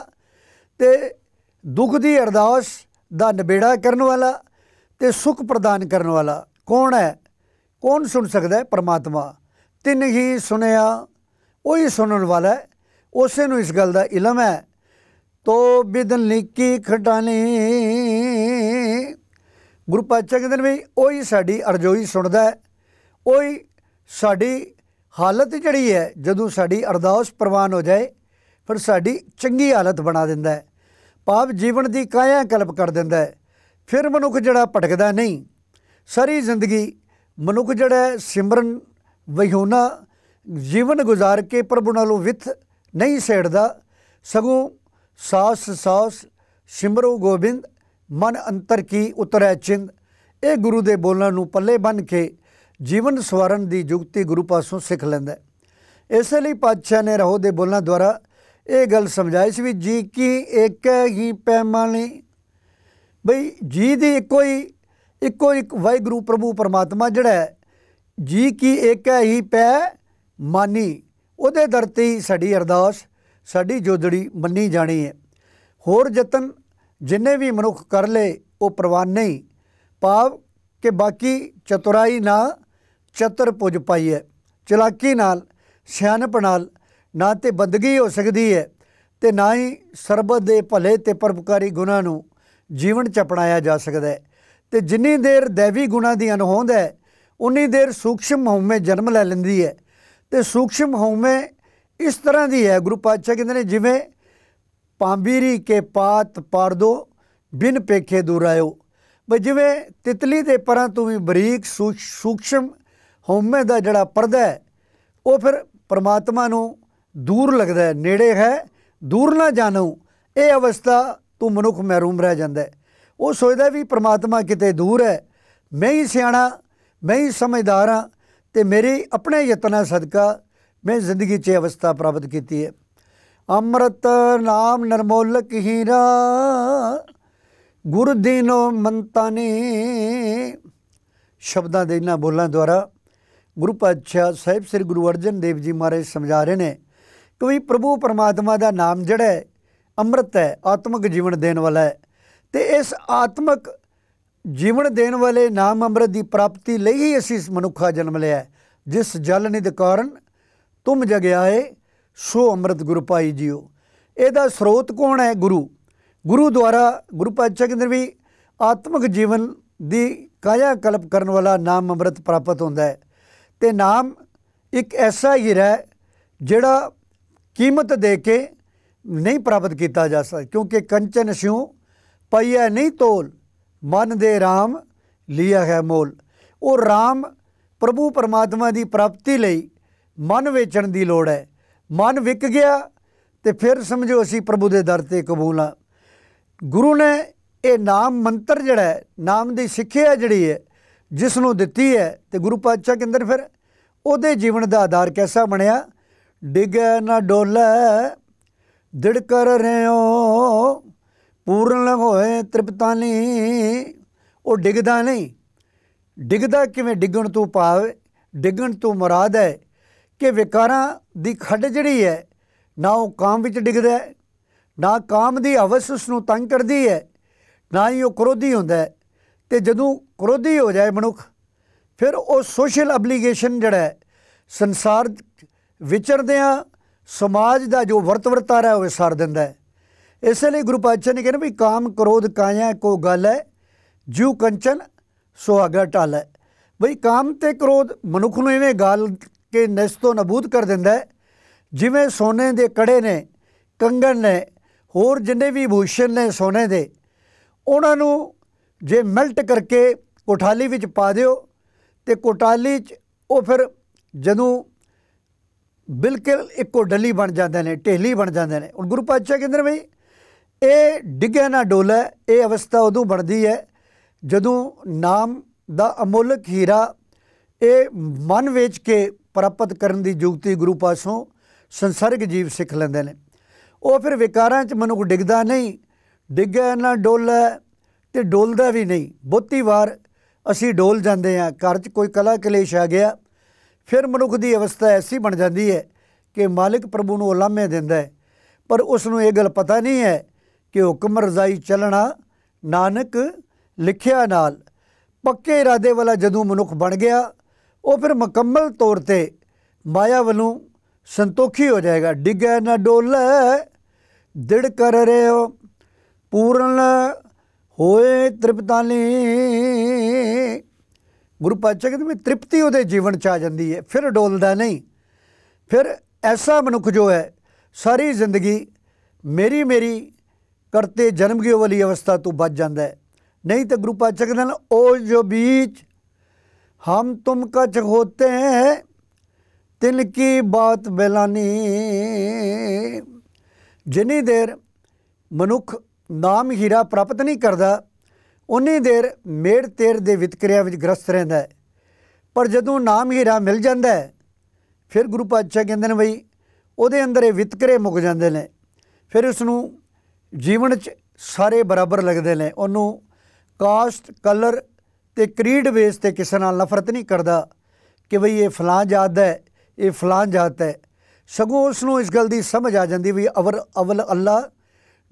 ਤੇ ਦੁੱਖ ਦੀ ਅਰਦਾਸ ਦਾ ਨਿਬੇੜਾ ਕਰਨ ਵਾਲਾ ਤੇ ਸੁਖ ਪ੍ਰਦਾਨ ਕਰਨ ਵਾਲਾ ਕੌਣ ਹੈ ਕੌਣ ਸੁਣ ਸਕਦਾ ਹੈ ਪਰਮਾਤਮਾ ਤਿੰਨ ਹੀ ਸੁਨਿਆ ਉਹੀ ਸੁਣਨ ਵਾਲਾ ਹੈ ਉਸੇ ਨੂੰ ਇਸ ਗੱਲ ਦਾ ਇਲਮ ਹੈ ਤੋ ਬਿਦਨ ਲਿਕੀ ਖਟਾਨੀ ਗੁਰਪਾਚਾ ਕਹਿੰਦੇ ਨੇ ਵੀ ਉਹੀ ਸਾਡੀ ਅਰਜ਼ੋਈ ਸੁਣਦਾ ਹੈ ਉਹੀ ਸਾਡੀ ਹਾਲਤ ਜਿਹੜੀ ਹੈ ਜਦੋਂ ਸਾਡੀ ਅਰਦਾਸ ਪ੍ਰਵਾਨ ਹੋ ਜਾਏ ਫਿਰ ਸਾਡੀ ਚੰਗੀ ਹਾਲਤ ਬਣਾ ਦਿੰਦਾ ਹੈ ਪਾਪ ਜੀਵਨ ਦੀ ਕਾਇਆ ਕਲਪ ਕਰ ਦਿੰਦਾ ਹੈ ਫਿਰ ਮਨੁੱਖ ਜਿਹੜਾ ਭਟਕਦਾ ਨਹੀਂ ਸਾਰੀ ਜ਼ਿੰਦਗੀ ਮਨੁੱਖ ਜਿਹੜਾ ਸਿਮਰਨ ਵਿਹੂਨਾ ਜੀਵਨ ਗੁਜ਼ਾਰ ਕੇ ਪ੍ਰਭੂ ਨਾਲੋਂ ਵਿਥ ਨਹੀਂ ਸੇੜਦਾ ਸਗੋਂ ਸਾਸ ਸਾਸ ਸਿਮਰੋ ਗੋਬਿੰਦ ਮਨ ਅੰਤਰ ਕੀ ਉਤਰੈ ਚਿੰਦ ਇਹ ਗੁਰੂ ਦੇ ਬੋਲਾਂ ਨੂੰ ਪੱਲੇ ਬੰਨ ਕੇ ਜੀਵਨ ਸਵਾਰਨ ਦੀ ਯੁਕਤੀ ਗੁਰੂ ਪਾਸੋਂ ਸਿੱਖ ਲੈਂਦਾ ਇਸੇ ਲਈ ਪਾਤਸ਼ਾਹ ਨੇ ਰਹੋ ਦੇ ਬੋਲਾਂ ਦੁਆਰਾ ਇਹ ਗੱਲ ਸਮਝਾਈ ਸੀ ਵੀ ਜੀ ਕੀ ਇੱਕ ਹੀ ਪੈਮਾਨੀ ਬਈ ਜੀ ਦੀ ਇੱਕੋ ਹੀ ਇੱਕੋ ਇੱਕ ਵਾਹਿਗੁਰੂ ਪ੍ਰਭੂ ਪਰਮਾਤਮਾ ਜਿਹੜਾ ਜੀ ਕੀ ਇੱਕ ਹੀ ਪੈ ਮਾਨੀ ਉਹਦੇ ਦਰ ਤੇ ਸਾਡੀ ਅਰਦਾਸ ਸਾਡੀ ਜੋਦੜੀ ਮੰਨੀ ਜਾਣੀ ਹੈ ਹੋਰ ਯਤਨ ਜਿੰਨੇ ਵੀ ਮਨੁੱਖ ਕਰ ਲੇ ਉਹ ਪ੍ਰਵਾਨ ਨਹੀਂ ਪਾਪ ਕਿ ਬਾਕੀ ਚਤੁਰਾਈ ਨਾ ਚਤਰ ਪੁੱਜ ਪਾਈ ਹੈ ਚਲਾਕੀ ਨਾਲ ਸਿਆਣਪ ਨਾਲ ਨਾ ਤੇ ਬੰਦਗੀ ਹੋ ਸਕਦੀ ਹੈ ਤੇ ਨਾ ਹੀ ਸਰਬਤ ਦੇ ਭਲੇ ਤੇ ਪਰਪਕਾਰੀ ਗੁਨਾ ਨੂੰ ਜੀਵਨ ਚ ਅਪਣਾਇਆ ਜਾ ਸਕਦਾ ਹੈ ਤੇ ਜਿੰਨੀ ਦੇਰ ਦੇਵੀ ਗੁਨਾ ਦੀ ਅਨਹੋਂਦ ਹੈ ਉਨੀ ਦੇਰ ਸੂਖਸ਼ਮ ਹਉਮੈ ਜਨਮ ਲੈ ਲੈਂਦੀ ਹੈ ਤੇ ਸੂਖਸ਼ਮ ਹਉਮੈ ਇਸ ਤਰ੍ਹਾਂ ਦੀ ਹੈ ਗੁਰੂ ਪਾਤਸ਼ਾਹ ਕਹਿੰਦੇ ਨੇ ਜਿਵੇਂ ਪਾਂਬੀਰੀ ਕੇ ਪਾਤ ਪਰਦੋ ਬਿਨ ਪੇਖੇ ਦੂਰ ਆਇਓ ਬਈ ਜਿਵੇਂ ਤਿਤਲੀ ਦੇ ਪਰਾਂ ਤੋਂ ਵੀ ਬਰੀਕ ਸੂਖਸ਼ਮ ਹਉਮੈ ਦਾ ਜਿਹੜਾ ਪਰਦਾ ਹੈ ਉਹ ਫਿਰ ਪਰਮਾਤਮਾ ਨੂੰ ਦੂਰ ਲੱਗਦਾ ਹੈ ਨੇੜੇ ਹੈ ਦੂਰ ਨਾ ਜਾਣੋ ਇਹ ਅਵਸਥਾ ਤੂੰ ਮਨੁੱਖ ਮਹਿਰੂਮ ਰਹਿ ਜਾਂਦਾ ਹੈ ਉਹ ਸੋਚਦਾ ਵੀ ਪਰਮਾਤਮਾ ਕਿਤੇ ਦੂਰ ਹੈ ਮੈਂ ਹੀ ਸਿਆਣਾ ਮੈਂ ਹੀ ਸਮਝਦਾਰ ਹਾਂ ਤੇ ਮੇਰੇ ਆਪਣੇ ਯਤਨਾਂ ਸਦਕਾ ਮੈਂ ਜ਼ਿੰਦਗੀ 'ਚ ਅਵਸਥਾ ਪ੍ਰਾਪਤ ਕੀਤੀ ਹੈ ਅੰਮ੍ਰਿਤ ਨਾਮ ਨਰਮੋਲਕ ਹੀਰਾ ਗੁਰ ਦੀਨੋ ਸ਼ਬਦਾਂ ਦੇ ਇਹਨਾਂ ਬੋਲਾਂ ਦੁਆਰਾ ਗੁਰੂ ਪਾਤਸ਼ਾਹ ਸਾਹਿਬ ਸ੍ਰੀ ਗੁਰੂ ਅਰਜਨ ਦੇਵ ਜੀ ਮਹਾਰਾਜ ਸਮਝਾ ਰਹੇ ਨੇ ਕਿ ਵੀ ਪ੍ਰਭੂ ਪਰਮਾਤਮਾ ਦਾ ਨਾਮ ਜਿਹੜਾ ਹੈ ਅੰਮ੍ਰਿਤ ਹੈ ਆਤਮਿਕ ਜੀਵਨ ਦੇਣ ਵਾਲਾ ਹੈ ਤੇ ਇਸ ਆਤਮਿਕ ਜੀਵਨ ਦੇਣ ਵਾਲੇ ਨਾਮ ਅੰਮ੍ਰਿਤ ਦੀ ਪ੍ਰਾਪਤੀ ਲਈ ਹੀ ਅਸੀਂ ਇਸ ਮਨੁੱਖਾ ਜਨਮ ਲਿਆ ਜਿਸ ਜਲ ਨਿਦ ਕਾਰਨ ਤੁਮ ਜਗਿਆ ਹੈ ਸੋ ਅੰਮ੍ਰਿਤ ਗੁਰੂ ਪਾਈ ਜੀਓ ਇਹਦਾ ਸਰੋਤ ਕੌਣ ਹੈ ਗੁਰੂ ਗੁਰੂ ਦੁਆਰਾ ਗੁਰੂ ਪਾਤਸ਼ਾਹ ਕਹਿੰਦੇ ਵੀ ਆਤਮਿਕ ਜੀਵਨ ਦੀ ਕਾਇਆ ਕਲਪ ਕਰਨ ਵਾਲਾ ਨਾਮ ਅੰਮ੍ਰਿਤ ਪ੍ਰਾਪਤ ਹੁੰਦਾ ਹੈ ਤੇ ਨਾਮ ਇੱਕ ਐਸਾ ਹੀਰਾ ਜਿਹੜਾ ਕੀਮਤ ਦੇ ਕੇ ਨਹੀਂ ਪ੍ਰਾਪਤ ਕੀਤਾ ਜਾ ਸਕਦਾ ਕਿਉਂਕਿ ਕੰਚਨ ਸਿਉ ਪਈਆ ਨਹੀਂ ਤੋਲ ਮਨ ਦੇ RAM ਲਿਆ ਹੈ ਮੋਲ ਉਹ RAM ਪ੍ਰਭੂ ਪਰਮਾਤਮਾ ਦੀ ਪ੍ਰਾਪਤੀ ਲਈ ਮਨ ਵੇਚਣ ਦੀ ਲੋੜ ਹੈ ਮਨ ਵਿਕ ਗਿਆ ਤੇ ਫਿਰ ਸਮਝੋ ਅਸੀਂ ਪ੍ਰਭੂ ਦੇ ਦਰ ਤੇ ਕਬੂਲਾ ਗੁਰੂ ਨੇ ਇਹ ਨਾਮ ਮੰਤਰ ਜਿਹੜਾ ਹੈ ਨਾਮ ਦੀ ਸਿੱਖਿਆ ਜਿਹੜੀ ਹੈ ਜਿਸ ਨੂੰ ਦਿੱਤੀ ਹੈ ਤੇ ਗੁਰੂ ਪਾਤਸ਼ਾਹ ਅੰਦਰ ਫਿਰ ਉਹਦੇ ਜੀਵਨ ਦਾ ਆਧਾਰ ਕਿਹਦਾ ਬਣਿਆ ਡਿਗੈ ਨਾ ਡੋਲੇ ਦਿੜ ਕਰ ਰਿਓ ਪੂਰਨ ਹੋਏ ਤ੍ਰਿਪਤਾਨੀ ਉਹ ਡਿਗਦਾ ਨਹੀਂ ਡਿਗਦਾ ਕਿਵੇਂ ਡਿਗਣ ਤੋਂ ਭਾਵ ਡਿਗਣ ਤੋਂ ਮੁਰਾਦ ਹੈ ਕਿ ਵਿਕਾਰਾਂ ਦੀ ਖੱਡ ਜਿਹੜੀ ਹੈ ਨਾ ਉਹ ਕਾਮ ਵਿੱਚ ਡਿਗਦਾ ਹੈ ਨਾ ਕਾਮ ਦੀ ਹਵਸ ਉਸ ਨੂੰ ਤੰਗ ਕਰਦੀ ਹੈ ਨਾ ਹੀ ਉਹ ਕ੍ਰੋਧੀ ਹੁੰਦਾ ਹੈ ਤੇ ਜਦੋਂ ਕ੍ਰੋਧੀ ਹੋ ਜਾਏ ਮਨੁੱਖ ਫਿਰ ਉਹ ਸੋਸ਼ਲ ਅਬਲੀਗੇਸ਼ਨ ਜਿਹੜਾ ਸੰਸਾਰ ਵਿਚਰਦਿਆਂ ਸਮਾਜ ਦਾ ਜੋ ਵਰਤ ਰਿਹਾ ਹੋਵੇ ਸਾਰ ਦਿੰਦਾ ਹੈ ਇਸੇ ਲਈ ਗੁਰੂ ਪਾਤਸ਼ਾਹ ਨੇ ਕਿਹਾ ਵੀ ਕਾਮ ਕ੍ਰੋਧ ਕਾਇਆ ਕੋ ਗੱਲ ਹੈ ਜੂ ਕੰਚਨ ਸੁਹਾਗਾ ਟਾਲੈ ਬਈ ਕਾਮ ਤੇ ਕ੍ਰੋਧ ਮਨੁੱਖ ਨੂੰ ਇਵੇਂ ਗੱਲ ਕੇ ਤੋਂ ਨਬੂਦ ਕਰ ਦਿੰਦਾ ਜਿਵੇਂ ਸੋਨੇ ਦੇ ਕੜੇ ਨੇ ਕੰਗਣ ਨੇ ਹੋਰ ਜਿੰਨੇ ਵੀ ਭੂਸ਼ਣ ਨੇ ਸੋਨੇ ਦੇ ਉਹਨਾਂ ਨੂੰ ਜੇ ਮੈਲਟ ਕਰਕੇ ਕੋਠਾਲੀ ਵਿੱਚ ਪਾ ਦਿਓ ਤੇ ਕੋਟਾਲੀ 'ਚ ਉਹ ਫਿਰ ਜਦੋਂ ਬਿਲਕੁਲ ਇੱਕੋ ਡੱਲੀ ਬਣ ਜਾਂਦੇ ਨੇ ਢੇਲੀ ਬਣ ਜਾਂਦੇ ਨੇ ਹੁਣ ਗੁਰੂ ਪਾਤਸ਼ਾਹ ਕਹਿੰਦੇ ਨੇ ਬਈ ਇਹ ਡਿੱਗੇ ਨਾ ਡੋਲਾ ਇਹ ਅਵਸਥਾ ਉਦੋਂ ਬਣਦੀ ਹੈ ਜਦੋਂ ਨਾਮ ਦਾ ਅਮੋਲਕ ਹੀਰਾ ਇਹ ਮਨ ਵੇਚ ਕੇ ਪ੍ਰਾਪਤ ਕਰਨ ਦੀ ਯੁਗਤੀ ਗੁਰੂ ਪਾਸੋਂ ਸੰਸਰਗ ਜੀਵ ਸਿੱਖ ਲੈਂਦੇ ਨੇ ਉਹ ਫਿਰ ਵਿਕਾਰਾਂ 'ਚ ਮਨੁੱਖ ਡਿੱਗਦਾ ਨਹੀਂ ਡਿੱਗੇ ਨਾ ਡੋਲਾ ਤੇ ਡੋਲਦਾ ਵੀ ਨਹੀਂ ਬਹੁਤੀ ਵਾਰ ਅਸੀਂ ਡੋਲ ਜਾਂਦੇ ਆ ਘਰ 'ਚ ਕੋਈ ਕਲਾ ਕਲੇਸ਼ ਆ ਗਿਆ ਫਿਰ ਮਨੁੱਖ ਦੀ ਅਵਸਥਾ ਐਸੀ ਬਣ ਜਾਂਦੀ ਹੈ ਕਿ ਮਾਲਕ ਪ੍ਰਭੂ ਨੂੰ ਉਲਾਮੇ ਦਿੰਦਾ ਹੈ ਪਰ ਉਸ ਨੂੰ ਇਹ ਗੱਲ ਪਤਾ ਨਹੀਂ ਹੈ ਕਿ ਹੁਕਮ ਰਜ਼ਾਈ ਚੱਲਣਾ ਨਾਨਕ ਲਿਖਿਆ ਨਾਲ ਪੱਕੇ ਇਰਾਦੇ ਵਾਲਾ ਜਦੋਂ ਮਨੁੱਖ ਬਣ ਗਿਆ ਉਹ ਫਿਰ ਮੁਕੰਮਲ ਤੌਰ ਤੇ ਮਾਇਆ ਵੱਲੋਂ ਸੰਤੋਖੀ ਹੋ ਜਾਏਗਾ ਡਿੱਗੇ ਨਾ ਡੋਲੇ ਦਿੜ ਕਰ ਰਹੇ ਹੋ ਪੂਰਨ ਹੋਏ ਤ੍ਰਿਪਤਾਨੇ ਗੁਰੂ ਪਾਤਸ਼ਾਹ ਕਹਿੰਦੇ ਵੀ ਤ੍ਰਿਪਤੀ ਉਹਦੇ ਜੀਵਨ ਚ ਆ ਜਾਂਦੀ ਹੈ ਫਿਰ ਡੋਲਦਾ ਨਹੀਂ ਫਿਰ ਐਸਾ ਮਨੁੱਖ ਜੋ ਹੈ ਸਾਰੀ ਜ਼ਿੰਦਗੀ ਮੇਰੀ ਮੇਰੀ ਕਰਤੇ ਜਨਮ ਗਿਓ ਵਾਲੀ ਅਵਸਥਾ ਤੋਂ ਬਚ ਜਾਂਦਾ ਹੈ ਨਹੀਂ ਤਾਂ ਗੁਰੂ ਪਾਤਸ਼ਾਹ ਕਹਿੰਦੇ ਉਹ ਜੋ ਵਿੱਚ ਹਮ ਤੁਮ ਕਛ ਹੋਤੇ ਹੈ ਤਿਨ ਕੀ ਬਾਤ ਬੇਲਾਨੀ ਜਿਨੀ ਦੇਰ ਮਨੁੱਖ ਨਾਮ ਹੀਰਾ ਪ੍ਰਾਪਤ ਨਹੀਂ ਕਰਦਾ ਉਨੀ ਦੇਰ ਮੇੜ ਤੇਰ ਦੇ ਵਿਤਕਰਿਆ ਵਿੱਚ ਗ੍ਰਸਤ ਰਹਿੰਦਾ ਹੈ ਪਰ ਜਦੋਂ ਨਾਮ ਹੀਰਾ ਮਿਲ ਜਾਂਦਾ ਹੈ ਫਿਰ ਗੁਰੂ ਪਾਤਸ਼ਾਹ ਕਹਿੰਦੇ ਨੇ ਬਈ ਉਹਦੇ ਅੰਦਰ ਇਹ ਵਿਤਕਰੇ ਮੁੱਕ ਜਾਂਦੇ ਨੇ ਫਿਰ ਉਸ ਨੂੰ ਜੀਵਨ 'ਚ ਸਾਰੇ ਬਰਾਬਰ ਲੱਗਦੇ ਨੇ ਉਹਨੂੰ ਕਾਸਟ ਕਲਰ ਤੇ ਕ੍ਰੀਡ ਬੇਸ ਤੇ ਕਿਸੇ ਨਾਲ ਨਫ਼ਰਤ ਨਹੀਂ ਕਰਦਾ ਕਿ ਬਈ ਇਹ ਫਲਾਂ ਜਾਤ ਹੈ ਇਹ ਫਲਾਂ ਜਾਤ ਹੈ ਸਗੋਂ ਉਸ ਨੂੰ ਇਸ ਗੱਲ ਦੀ ਸਮਝ ਆ ਜਾਂਦੀ ਵੀ ਅਵਰ ਅਵਲ ਅੱਲਾ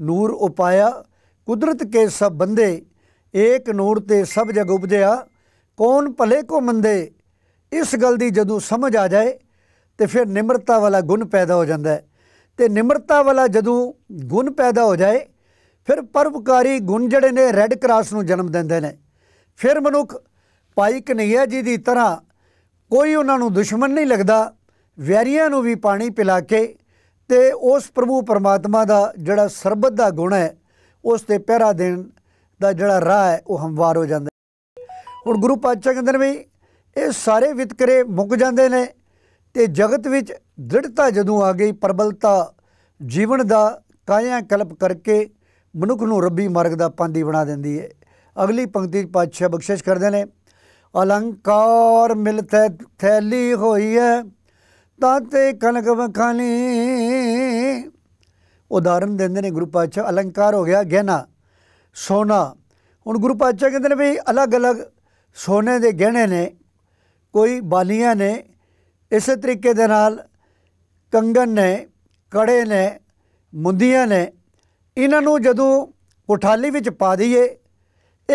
ਨੂਰ ਉਪਾਇਆ ਕੁਦਰਤ ਕੇ ਸਭ ਬੰਦੇ ਏਕ ਨੂਰ ਤੇ ਸਭ ਜਗ ਉਪਜਿਆ ਕੌਣ ਭਲੇ ਕੋ ਮੰਦੇ ਇਸ ਗੱਲ ਦੀ ਜਦੋਂ ਸਮਝ ਆ ਜਾਏ ਤੇ ਫਿਰ ਨਿਮਰਤਾ ਵਾਲਾ ਗੁਣ ਪੈਦਾ ਹੋ ਜਾਂਦਾ ਹੈ ਤੇ ਨਿਮਰਤਾ ਵਾਲਾ ਜਦੋਂ ਗੁਣ ਪੈਦਾ ਹੋ ਜਾਏ ਫਿਰ ਪਰਵਕਾਰੀ ਗੁਣ ਜਿਹੜੇ ਨੇ ਰੈੱਡ ਕਰਾਸ ਨੂੰ ਜਨਮ ਦਿੰਦੇ ਨੇ ਫਿਰ ਮਨੁੱਖ ਪਾਈਕ ਕਨਈਆ ਜੀ ਦੀ ਤਰ੍ਹਾਂ ਕੋਈ ਉਹਨਾਂ ਨੂੰ ਦੁਸ਼ਮਣ ਨਹੀਂ ਲੱਗਦਾ ਵੈਰੀਆਂ ਨੂੰ ਵੀ ਪਾਣੀ ਪਿਲਾ ਕੇ ਤੇ ਉਸ ਪ੍ਰਭੂ ਪਰਮਾਤਮਾ ਦਾ ਜਿਹੜਾ ਸਰਬਤ ਦਾ ਗੁਣ ਹੈ ਉਸ ਤੇ ਪਹਿਰਾ ਦੇਣ ਦਾ ਜਿਹੜਾ ਰਾਹ ਹੈ ਉਹ ਹਮਵਾਰ ਹੋ ਜਾਂਦਾ ਹੁਣ ਗੁਰੂ ਪਾਤਸ਼ਾਹ ਕਹਿੰਦੇ ਨੇ ਵੀ ਇਹ ਸਾਰੇ ਵਿਤਕਰੇ ਮੁੱਕ ਜਾਂਦੇ ਨੇ ਤੇ ਜਗਤ ਵਿੱਚ ਦ੍ਰਿੜਤਾ ਜਦੋਂ ਆ ਗਈ ਪਰਬਲਤਾ ਜੀਵਨ ਦਾ ਕਾਇਆ ਕਲਪ ਕਰਕੇ ਮਨੁੱਖ ਨੂੰ ਰੱਬੀ ਮਾਰਗ ਦਾ ਪੰਦੀ ਬਣਾ ਦਿੰਦੀ ਹੈ ਅਗਲੀ ਪੰਕਤੀ ਪਾਤਸ਼ਾਹ ਬਖਸ਼ਿਸ਼ ਕਰਦੇ ਨੇ ਅਲੰਕਾਰ ਮਿਲ ਥੈਲੀ ਹੋਈ ਹੈ ਤਾਤੇ ਕਨਕ ਵਖਾਨੀ ਉਦਾਹਰਨ ਦਿੰਦੇ ਨੇ ਗੁਰੂ ਪਾਤਸ਼ਾਹ ਅਲੰਕਾਰ ਹੋ ਗਿਆ ਗਹਿਣਾ ਸੋਨਾ ਹੁਣ ਗੁਰੂ ਪਾਤਸ਼ਾਹ ਕਹਿੰਦੇ ਨੇ ਵੀ ਅਲੱਗ-ਅਲੱਗ ਸੋਨੇ ਦੇ ਗਹਿਣੇ ਨੇ ਕੋਈ ਬਾਲੀਆਂ ਨੇ ਇਸੇ ਤਰੀਕੇ ਦੇ ਨਾਲ ਕੰਗਨ ਨੇ ਕੜੇ ਨੇ ਮੁੰਦੀਆਂ ਨੇ ਇਹਨਾਂ ਨੂੰ ਜਦੋਂ ਉਠਾਲੀ ਵਿੱਚ ਪਾ ਦਈਏ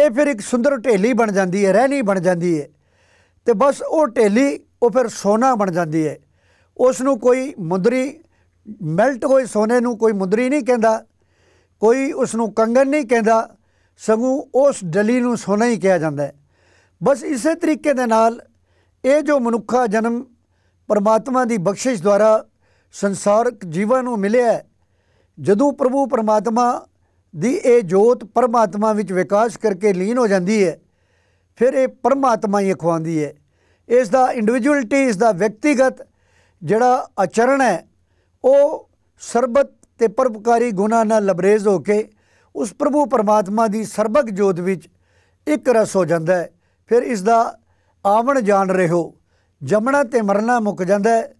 ਇਹ ਫਿਰ ਇੱਕ ਸੁੰਦਰ ਢੇਲੀ ਬਣ ਜਾਂਦੀ ਹੈ ਰਹਿਣੀ ਬਣ ਜਾਂਦੀ ਹੈ ਤੇ ਬਸ ਉਹ ਢੇਲੀ ਉਹ ਫਿਰ ਸੋਨਾ ਬਣ ਜਾਂਦੀ ਹੈ ਉਸ ਨੂੰ ਕੋਈ ਮੁੰਦਰੀ ਮੈਲਟ ਹੋਏ ਸੋਨੇ ਨੂੰ ਕੋਈ ਮੁੰਦਰੀ ਨਹੀਂ ਕਹਿੰਦਾ ਕੋਈ ਉਸ ਨੂੰ ਕੰਗਨ ਨਹੀਂ ਕਹਿੰਦਾ ਸਗੋਂ ਉਸ ਡਲੀ ਨੂੰ ਸੋਨਾ ਹੀ ਕਿਹਾ ਜਾਂਦਾ ਹੈ ਬਸ ਇਸੇ ਤਰੀਕੇ ਦੇ ਨਾਲ ਇਹ ਜੋ ਮਨੁੱਖਾ ਜਨਮ ਪਰਮਾਤਮਾ ਦੀ ਬਖਸ਼ਿਸ਼ ਦੁਆਰਾ ਸੰਸਾਰਕ ਜੀਵਨ ਨੂੰ ਮਿਲਿਆ ਜਦੋਂ ਪ੍ਰਭੂ ਪਰਮਾਤਮਾ ਦੀ ਇਹ ਜੋਤ ਪਰਮਾਤਮਾ ਵਿੱਚ ਵਿਕਾਸ ਕਰਕੇ ਲੀਨ ਹੋ ਜਾਂਦੀ ਹੈ ਫਿਰ ਇਹ ਪਰਮਾਤਮਾ ਹੀ ਖਵਾਉਂਦੀ ਹੈ ਇਸ ਦਾ ਇੰਡੀਵਿਜੂਅਲਿਟੀ ਇਸ ਦਾ ਵਿਅਕਤੀਗਤ ਜਿਹੜਾ ਆਚਰਣ ਹੈ ਉਹ ਸਰਬਤ ਤੇ ਪਰਪਕਾਰੀ ਗੁਨਾ ਨਾਲ ਲਬਰੇਜ਼ ਹੋ ਕੇ ਉਸ ਪ੍ਰਭੂ ਪਰਮਾਤਮਾ ਦੀ ਸਰਬਕ ਜੋਤ ਵਿੱਚ ਇੱਕ ਰਸ ਹੋ ਜਾਂਦਾ ਹੈ ਫਿਰ ਇਸ ਦਾ ਆਵਣ ਜਾਣ ਰਹੋ ਜਮਣਾ ਤੇ ਮਰਨਾ ਮੁੱਕ ਜਾਂਦਾ ਹੈ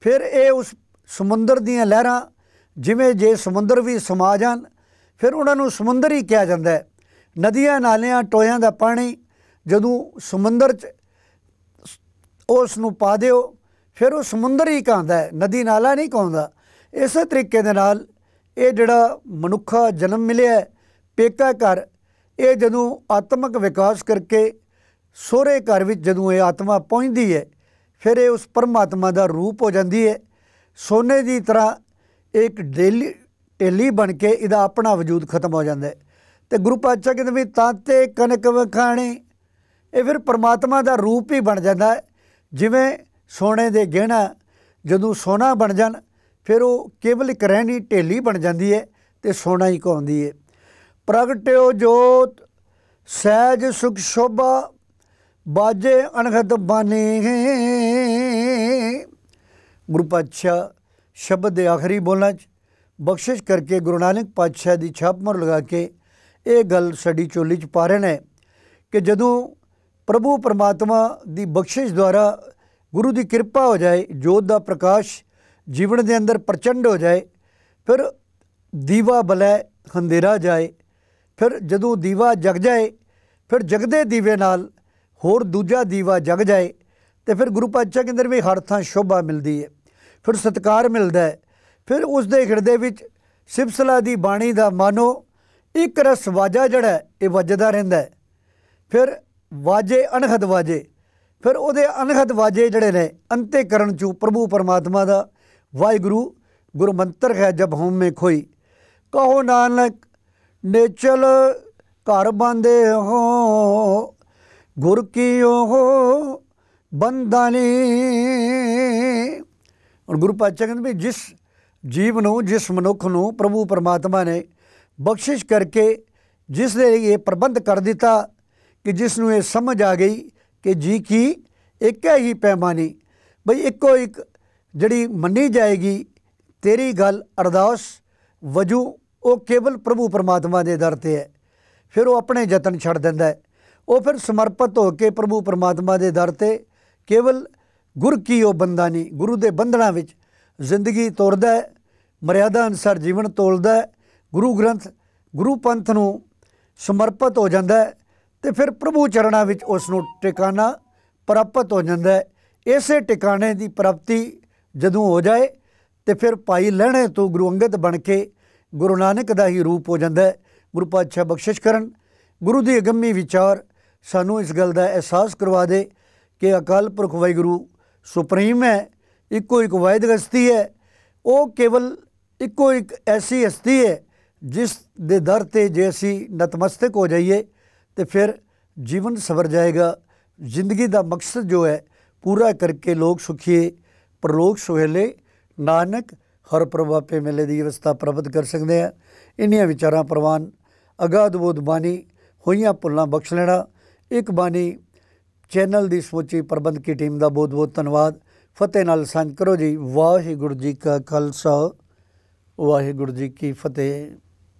ਫਿਰ ਇਹ ਉਸ ਸਮੁੰਦਰ ਦੀਆਂ ਲਹਿਰਾਂ ਜਿਵੇਂ ਜੇ ਸਮੁੰਦਰ ਵੀ ਸਮਾ ਜਾਣ ਫਿਰ ਉਹਨਾਂ ਨੂੰ ਸਮੁੰਦਰ ਹੀ ਕਿਹਾ ਜਾਂਦਾ ਹੈ ਨਦੀਆਂ ਨਾਲਿਆਂ ਟੋਇਆਂ ਦਾ ਪਾਣੀ ਜਦੋਂ ਸਮੁੰਦਰ 'ਚ ਉਸ ਨੂੰ ਪਾ ਦਿਓ ਫਿਰ ਉਹ ਸਮੁੰਦਰ ਹੀ ਕਹਾਂਦਾ ਨਦੀ ਨਾਲਾ ਨਹੀਂ ਕਹਾਂਦਾ ਇਸੇ ਤਰੀਕੇ ਦੇ ਨਾਲ ਇਹ ਜਿਹੜਾ ਮਨੁੱਖਾ ਜਨਮ ਮਿਲਿਆ ਪੇਕਾ ਕਰ ਇਹ ਜਦੋਂ ਆਤਮਿਕ ਵਿਕਾਸ ਕਰਕੇ ਸੋਹਰੇ ਘਰ ਵਿੱਚ ਜਦੋਂ ਇਹ ਆਤਮਾ ਪਹੁੰਚਦੀ ਹੈ ਫਿਰ ਇਹ ਉਸ ਪਰਮਾਤਮਾ ਦਾ ਰੂਪ ਹੋ ਜਾਂਦੀ ਹੈ ਸੋਨੇ ਦੀ ਤਰ੍ਹਾਂ ਇੱਕ ਡੇਲੀ ਢੇਲੀ ਬਣ ਕੇ ਇਹਦਾ ਆਪਣਾ ਵਜੂਦ ਖਤਮ ਹੋ ਜਾਂਦਾ ਹੈ ਤੇ ਗੁਰੂ ਪਾਤਸ਼ਾਹ ਕਹਿੰਦੇ ਵੀ ਤੇ ਕਨਕ ਵਖਾਣੇ ਇਹ ਫਿਰ ਪਰਮਾਤਮਾ ਦਾ ਰੂਪ ਹੀ ਬਣ ਜਾਂਦਾ ਜਿਵੇਂ ਸੋਨੇ ਦੇ ਗਹਿਣਾ ਜਦੋਂ ਸੋਨਾ ਬਣ ਜਾਣ ਫਿਰ ਉਹ ਕੇਵਲ ਇੱਕ ਰਹਿਣੀ ਢੇਲੀ ਬਣ ਜਾਂਦੀ ਹੈ ਤੇ ਸੋਨਾ ਹੀ ਕਹਾਉਂਦੀ ਹੈ ਪ੍ਰਗਟਿਓ ਜੋਤ ਸਹਿਜ ਸੁਖ ਸ਼ੋਭਾ ਬਾਜੇ ਅਣਖਤ ਬਾਨੇ ਗੁਰੂ ਪਾਤਸ਼ਾਹ ਸ਼ਬਦ ਦੇ ਆਖਰੀ ਬੋਲਾਂ 'ਚ ਬਖਸ਼ਿਸ਼ ਕਰਕੇ ਗੁਰੂ ਨਾਨਕ ਪਾਤਸ਼ਾਹ ਦੀ ਛਾਪ ਮਰ ਲਗਾ ਕੇ ਇਹ ਗੱਲ ਸਾਡੀ ਚੋਲੀ 'ਚ ਪਾ ਰਹੇ ਨੇ ਕਿ ਜਦੋਂ ਪ੍ਰਭੂ ਪਰਮਾਤਮਾ ਦੀ ਬਖਸ਼ਿਸ਼ ਦੁਆਰਾ ਗੁਰੂ ਦੀ ਕਿਰਪਾ ਹੋ ਜਾਏ ਜੋਤ ਦਾ ਪ੍ਰਕਾਸ਼ ਜੀਵਨ ਦੇ ਅੰਦਰ ਪ੍ਰਚੰਡ ਹੋ ਜਾਏ ਫਿਰ ਦੀਵਾ ਬਲੈ ਹੰਦੇਰਾ ਜਾਏ ਫਿਰ ਜਦੋਂ ਦੀਵਾ ਜਗ ਜਾਏ ਫਿਰ ਜਗਦੇ ਦੀਵੇ ਨਾਲ ਹੋਰ ਦੂਜਾ ਦੀਵਾ ਜਗ ਜਾਏ ਤੇ ਫਿਰ ਗੁਰੂ ਪਾਤਸ਼ਾਹ ਦੇ ਅੰਦਰ ਵੀ ਹਰ ਥਾਂ ਸ਼ੋਭਾ ਮਿਲਦੀ ਹੈ ਫਿਰ ਸਤਕਾਰ ਮਿਲਦਾ ਹੈ ਫਿਰ ਉਸ ਦੇ ਹਿਰਦੇ ਵਿੱਚ ਸਿਪਸਲਾ ਦੀ ਬਾਣੀ ਦਾ ਮਾਨੋ ਇੱਕ ਰਸ ਵਾਜਾ ਜਿਹੜਾ ਇਹ ਵੱਜਦਾ ਰਹਿੰਦਾ ਹੈ ਫਿਰ ਵਾਜੇ ਅਣਖਦ ਵਾਜੇ ਫਿਰ ਉਹਦੇ ਅਨਖਤ ਵਾਜੇ ਜਿਹੜੇ ਨੇ ਅੰਤੇ ਕਰਨ ਚੋਂ ਪ੍ਰਭੂ ਪਰਮਾਤਮਾ ਦਾ ਵਾਹਿਗੁਰੂ ਗੁਰਮੰਤਰ ਹੈ ਜਬ ਹਉਮ ਮੇ ਖੋਈ ਕਹੋ ਨਾਨਕ ਨੇਚਲ ਘਰ ਬੰਦੇ ਹੋ ਗੁਰ ਕੀ ਉਹ ਬੰਦਾਨੀ ਔਰ ਗੁਰੂ ਪਾਤਸ਼ਾਹ ਕਹਿੰਦੇ ਵੀ ਜਿਸ ਜੀਵ ਨੂੰ ਜਿਸ ਮਨੁੱਖ ਨੂੰ ਪ੍ਰਭੂ ਪਰਮਾਤਮਾ ਨੇ ਬਖਸ਼ਿਸ਼ ਕਰਕੇ ਜਿਸ ਦੇ ਲਈ ਇਹ ਪ੍ਰਬੰਧ ਕਰ ਦਿੱਤਾ ਕਿ ਜਿਸ ਨੂੰ ਇਹ ਸਮਝ ਆ ਗਈ ਕਿ ਜੀ ਕੀ ਇੱਕ ਹੀ ਪੈਮਾਨੀ ਬਈ ਇੱਕੋ ਇੱਕ ਜਿਹੜੀ ਮੰਨੀ ਜਾਏਗੀ ਤੇਰੀ ਗੱਲ ਅਰਦਾਸ ਵਜੂ ਉਹ ਕੇਵਲ ਪ੍ਰਭੂ ਪਰਮਾਤਮਾ ਦੇ ਦਰ ਤੇ ਹੈ ਫਿਰ ਉਹ ਆਪਣੇ ਯਤਨ ਛੱਡ ਦਿੰਦਾ ਹੈ ਉਹ ਫਿਰ ਸਮਰਪਿਤ ਹੋ ਕੇ ਪ੍ਰਭੂ ਪਰਮਾਤਮਾ ਦੇ ਦਰ ਤੇ ਕੇਵਲ ਗੁਰ ਕੀ ਉਹ ਬੰਦਾ ਨਹੀਂ ਗੁਰੂ ਦੇ ਬੰਧਨਾਂ ਵਿੱਚ ਜ਼ਿੰਦਗੀ ਤੋਰਦਾ ਹੈ ਮਰਿਆਦਾ ਅਨਸਾਰ ਜੀਵਨ ਤੋਲਦਾ ਹੈ ਗੁਰੂ ਗ੍ਰੰਥ ਗੁਰੂ ਪੰਥ ਨੂੰ ਸਮਰਪਿਤ ਹੋ ਜਾਂਦਾ ਹੈ ਤੇ ਫਿਰ ਪ੍ਰਭੂ ਚਰਣਾ ਵਿੱਚ ਉਸ ਨੂੰ ਟਿਕਾਣਾ ਪ੍ਰਾਪਤ ਹੋ ਜਾਂਦਾ ਹੈ ਇਸੇ ਟਿਕਾਣੇ ਦੀ ਪ੍ਰਾਪਤੀ ਜਦੋਂ ਹੋ ਜਾਏ ਤੇ ਫਿਰ ਭਾਈ ਲੈਣੇ ਤੋਂ ਗੁਰੂ ਅੰਗਦ ਬਣ ਕੇ ਗੁਰੂ ਨਾਨਕ ਦਾ ਹੀ ਰੂਪ ਹੋ ਜਾਂਦਾ ਹੈ ਗੁਰੂ ਪਾਤਸ਼ਾਹ ਬਖਸ਼ਿਸ਼ ਕਰਨ ਗੁਰੂ ਦੀ ਅਗੰਮੀ ਵਿਚਾਰ ਸਾਨੂੰ ਇਸ ਗੱਲ ਦਾ ਅਹਿਸਾਸ ਕਰਵਾ ਦੇ ਕਿ ਅਕਾਲ ਪੁਰਖ ਵਾਹਿਗੁਰੂ ਸੁਪਰੀਮ ਹੈ ਇੱਕੋ ਇੱਕ ਵਾਹਿਦ ਹਸਤੀ ਹੈ ਉਹ ਕੇਵਲ ਇੱਕੋ ਇੱਕ ਐਸੀ ਹਸਤੀ ਹੈ ਜਿਸ ਦੇ ਦਰ ਤੇ ਜੇ ਅਸੀਂ ਨਤਮਸਤਕ ਹੋ ਜਾਈਏ ਤੇ ਫਿਰ ਜੀਵਨ ਸਵਰ ਜਾਏਗਾ ਜ਼ਿੰਦਗੀ ਦਾ ਮਕਸਦ ਜੋ ਹੈ ਪੂਰਾ ਕਰਕੇ ਲੋਕ ਸੁਖੀਏ ਪ੍ਰਲੋਕ ਸੁਹੇਲੇ ਨਾਨਕ ਹਰ ਪ੍ਰਭਾ ਪੇ ਮਿਲੇ ਦੀ ਅਵਸਥਾ ਪ੍ਰਾਪਤ ਕਰ ਸਕਦੇ ਆ ਇੰਨੀਆਂ ਵਿਚਾਰਾਂ ਪ੍ਰਵਾਨ ਅਗਾਧ ਬੋਧ ਬਾਣੀ ਹੋਈਆਂ ਪੁੱਲਾਂ ਬਖਸ਼ ਲੈਣਾ ਇੱਕ ਬਾਣੀ ਚੈਨਲ ਦੀ ਸੋਚੀ ਪ੍ਰਬੰਧ ਕੀ ਟੀਮ ਦਾ ਬਹੁਤ ਬਹੁਤ ਧੰਨਵਾਦ ਫਤਿਹ ਨਾਲ ਸਾਂਝ ਕਰੋ ਜੀ ਵਾਹਿਗੁਰੂ ਜੀ ਕਾ ਖਾਲਸਾ ਵਾਹਿਗੁਰੂ ਜੀ ਕੀ ਫਤਿਹ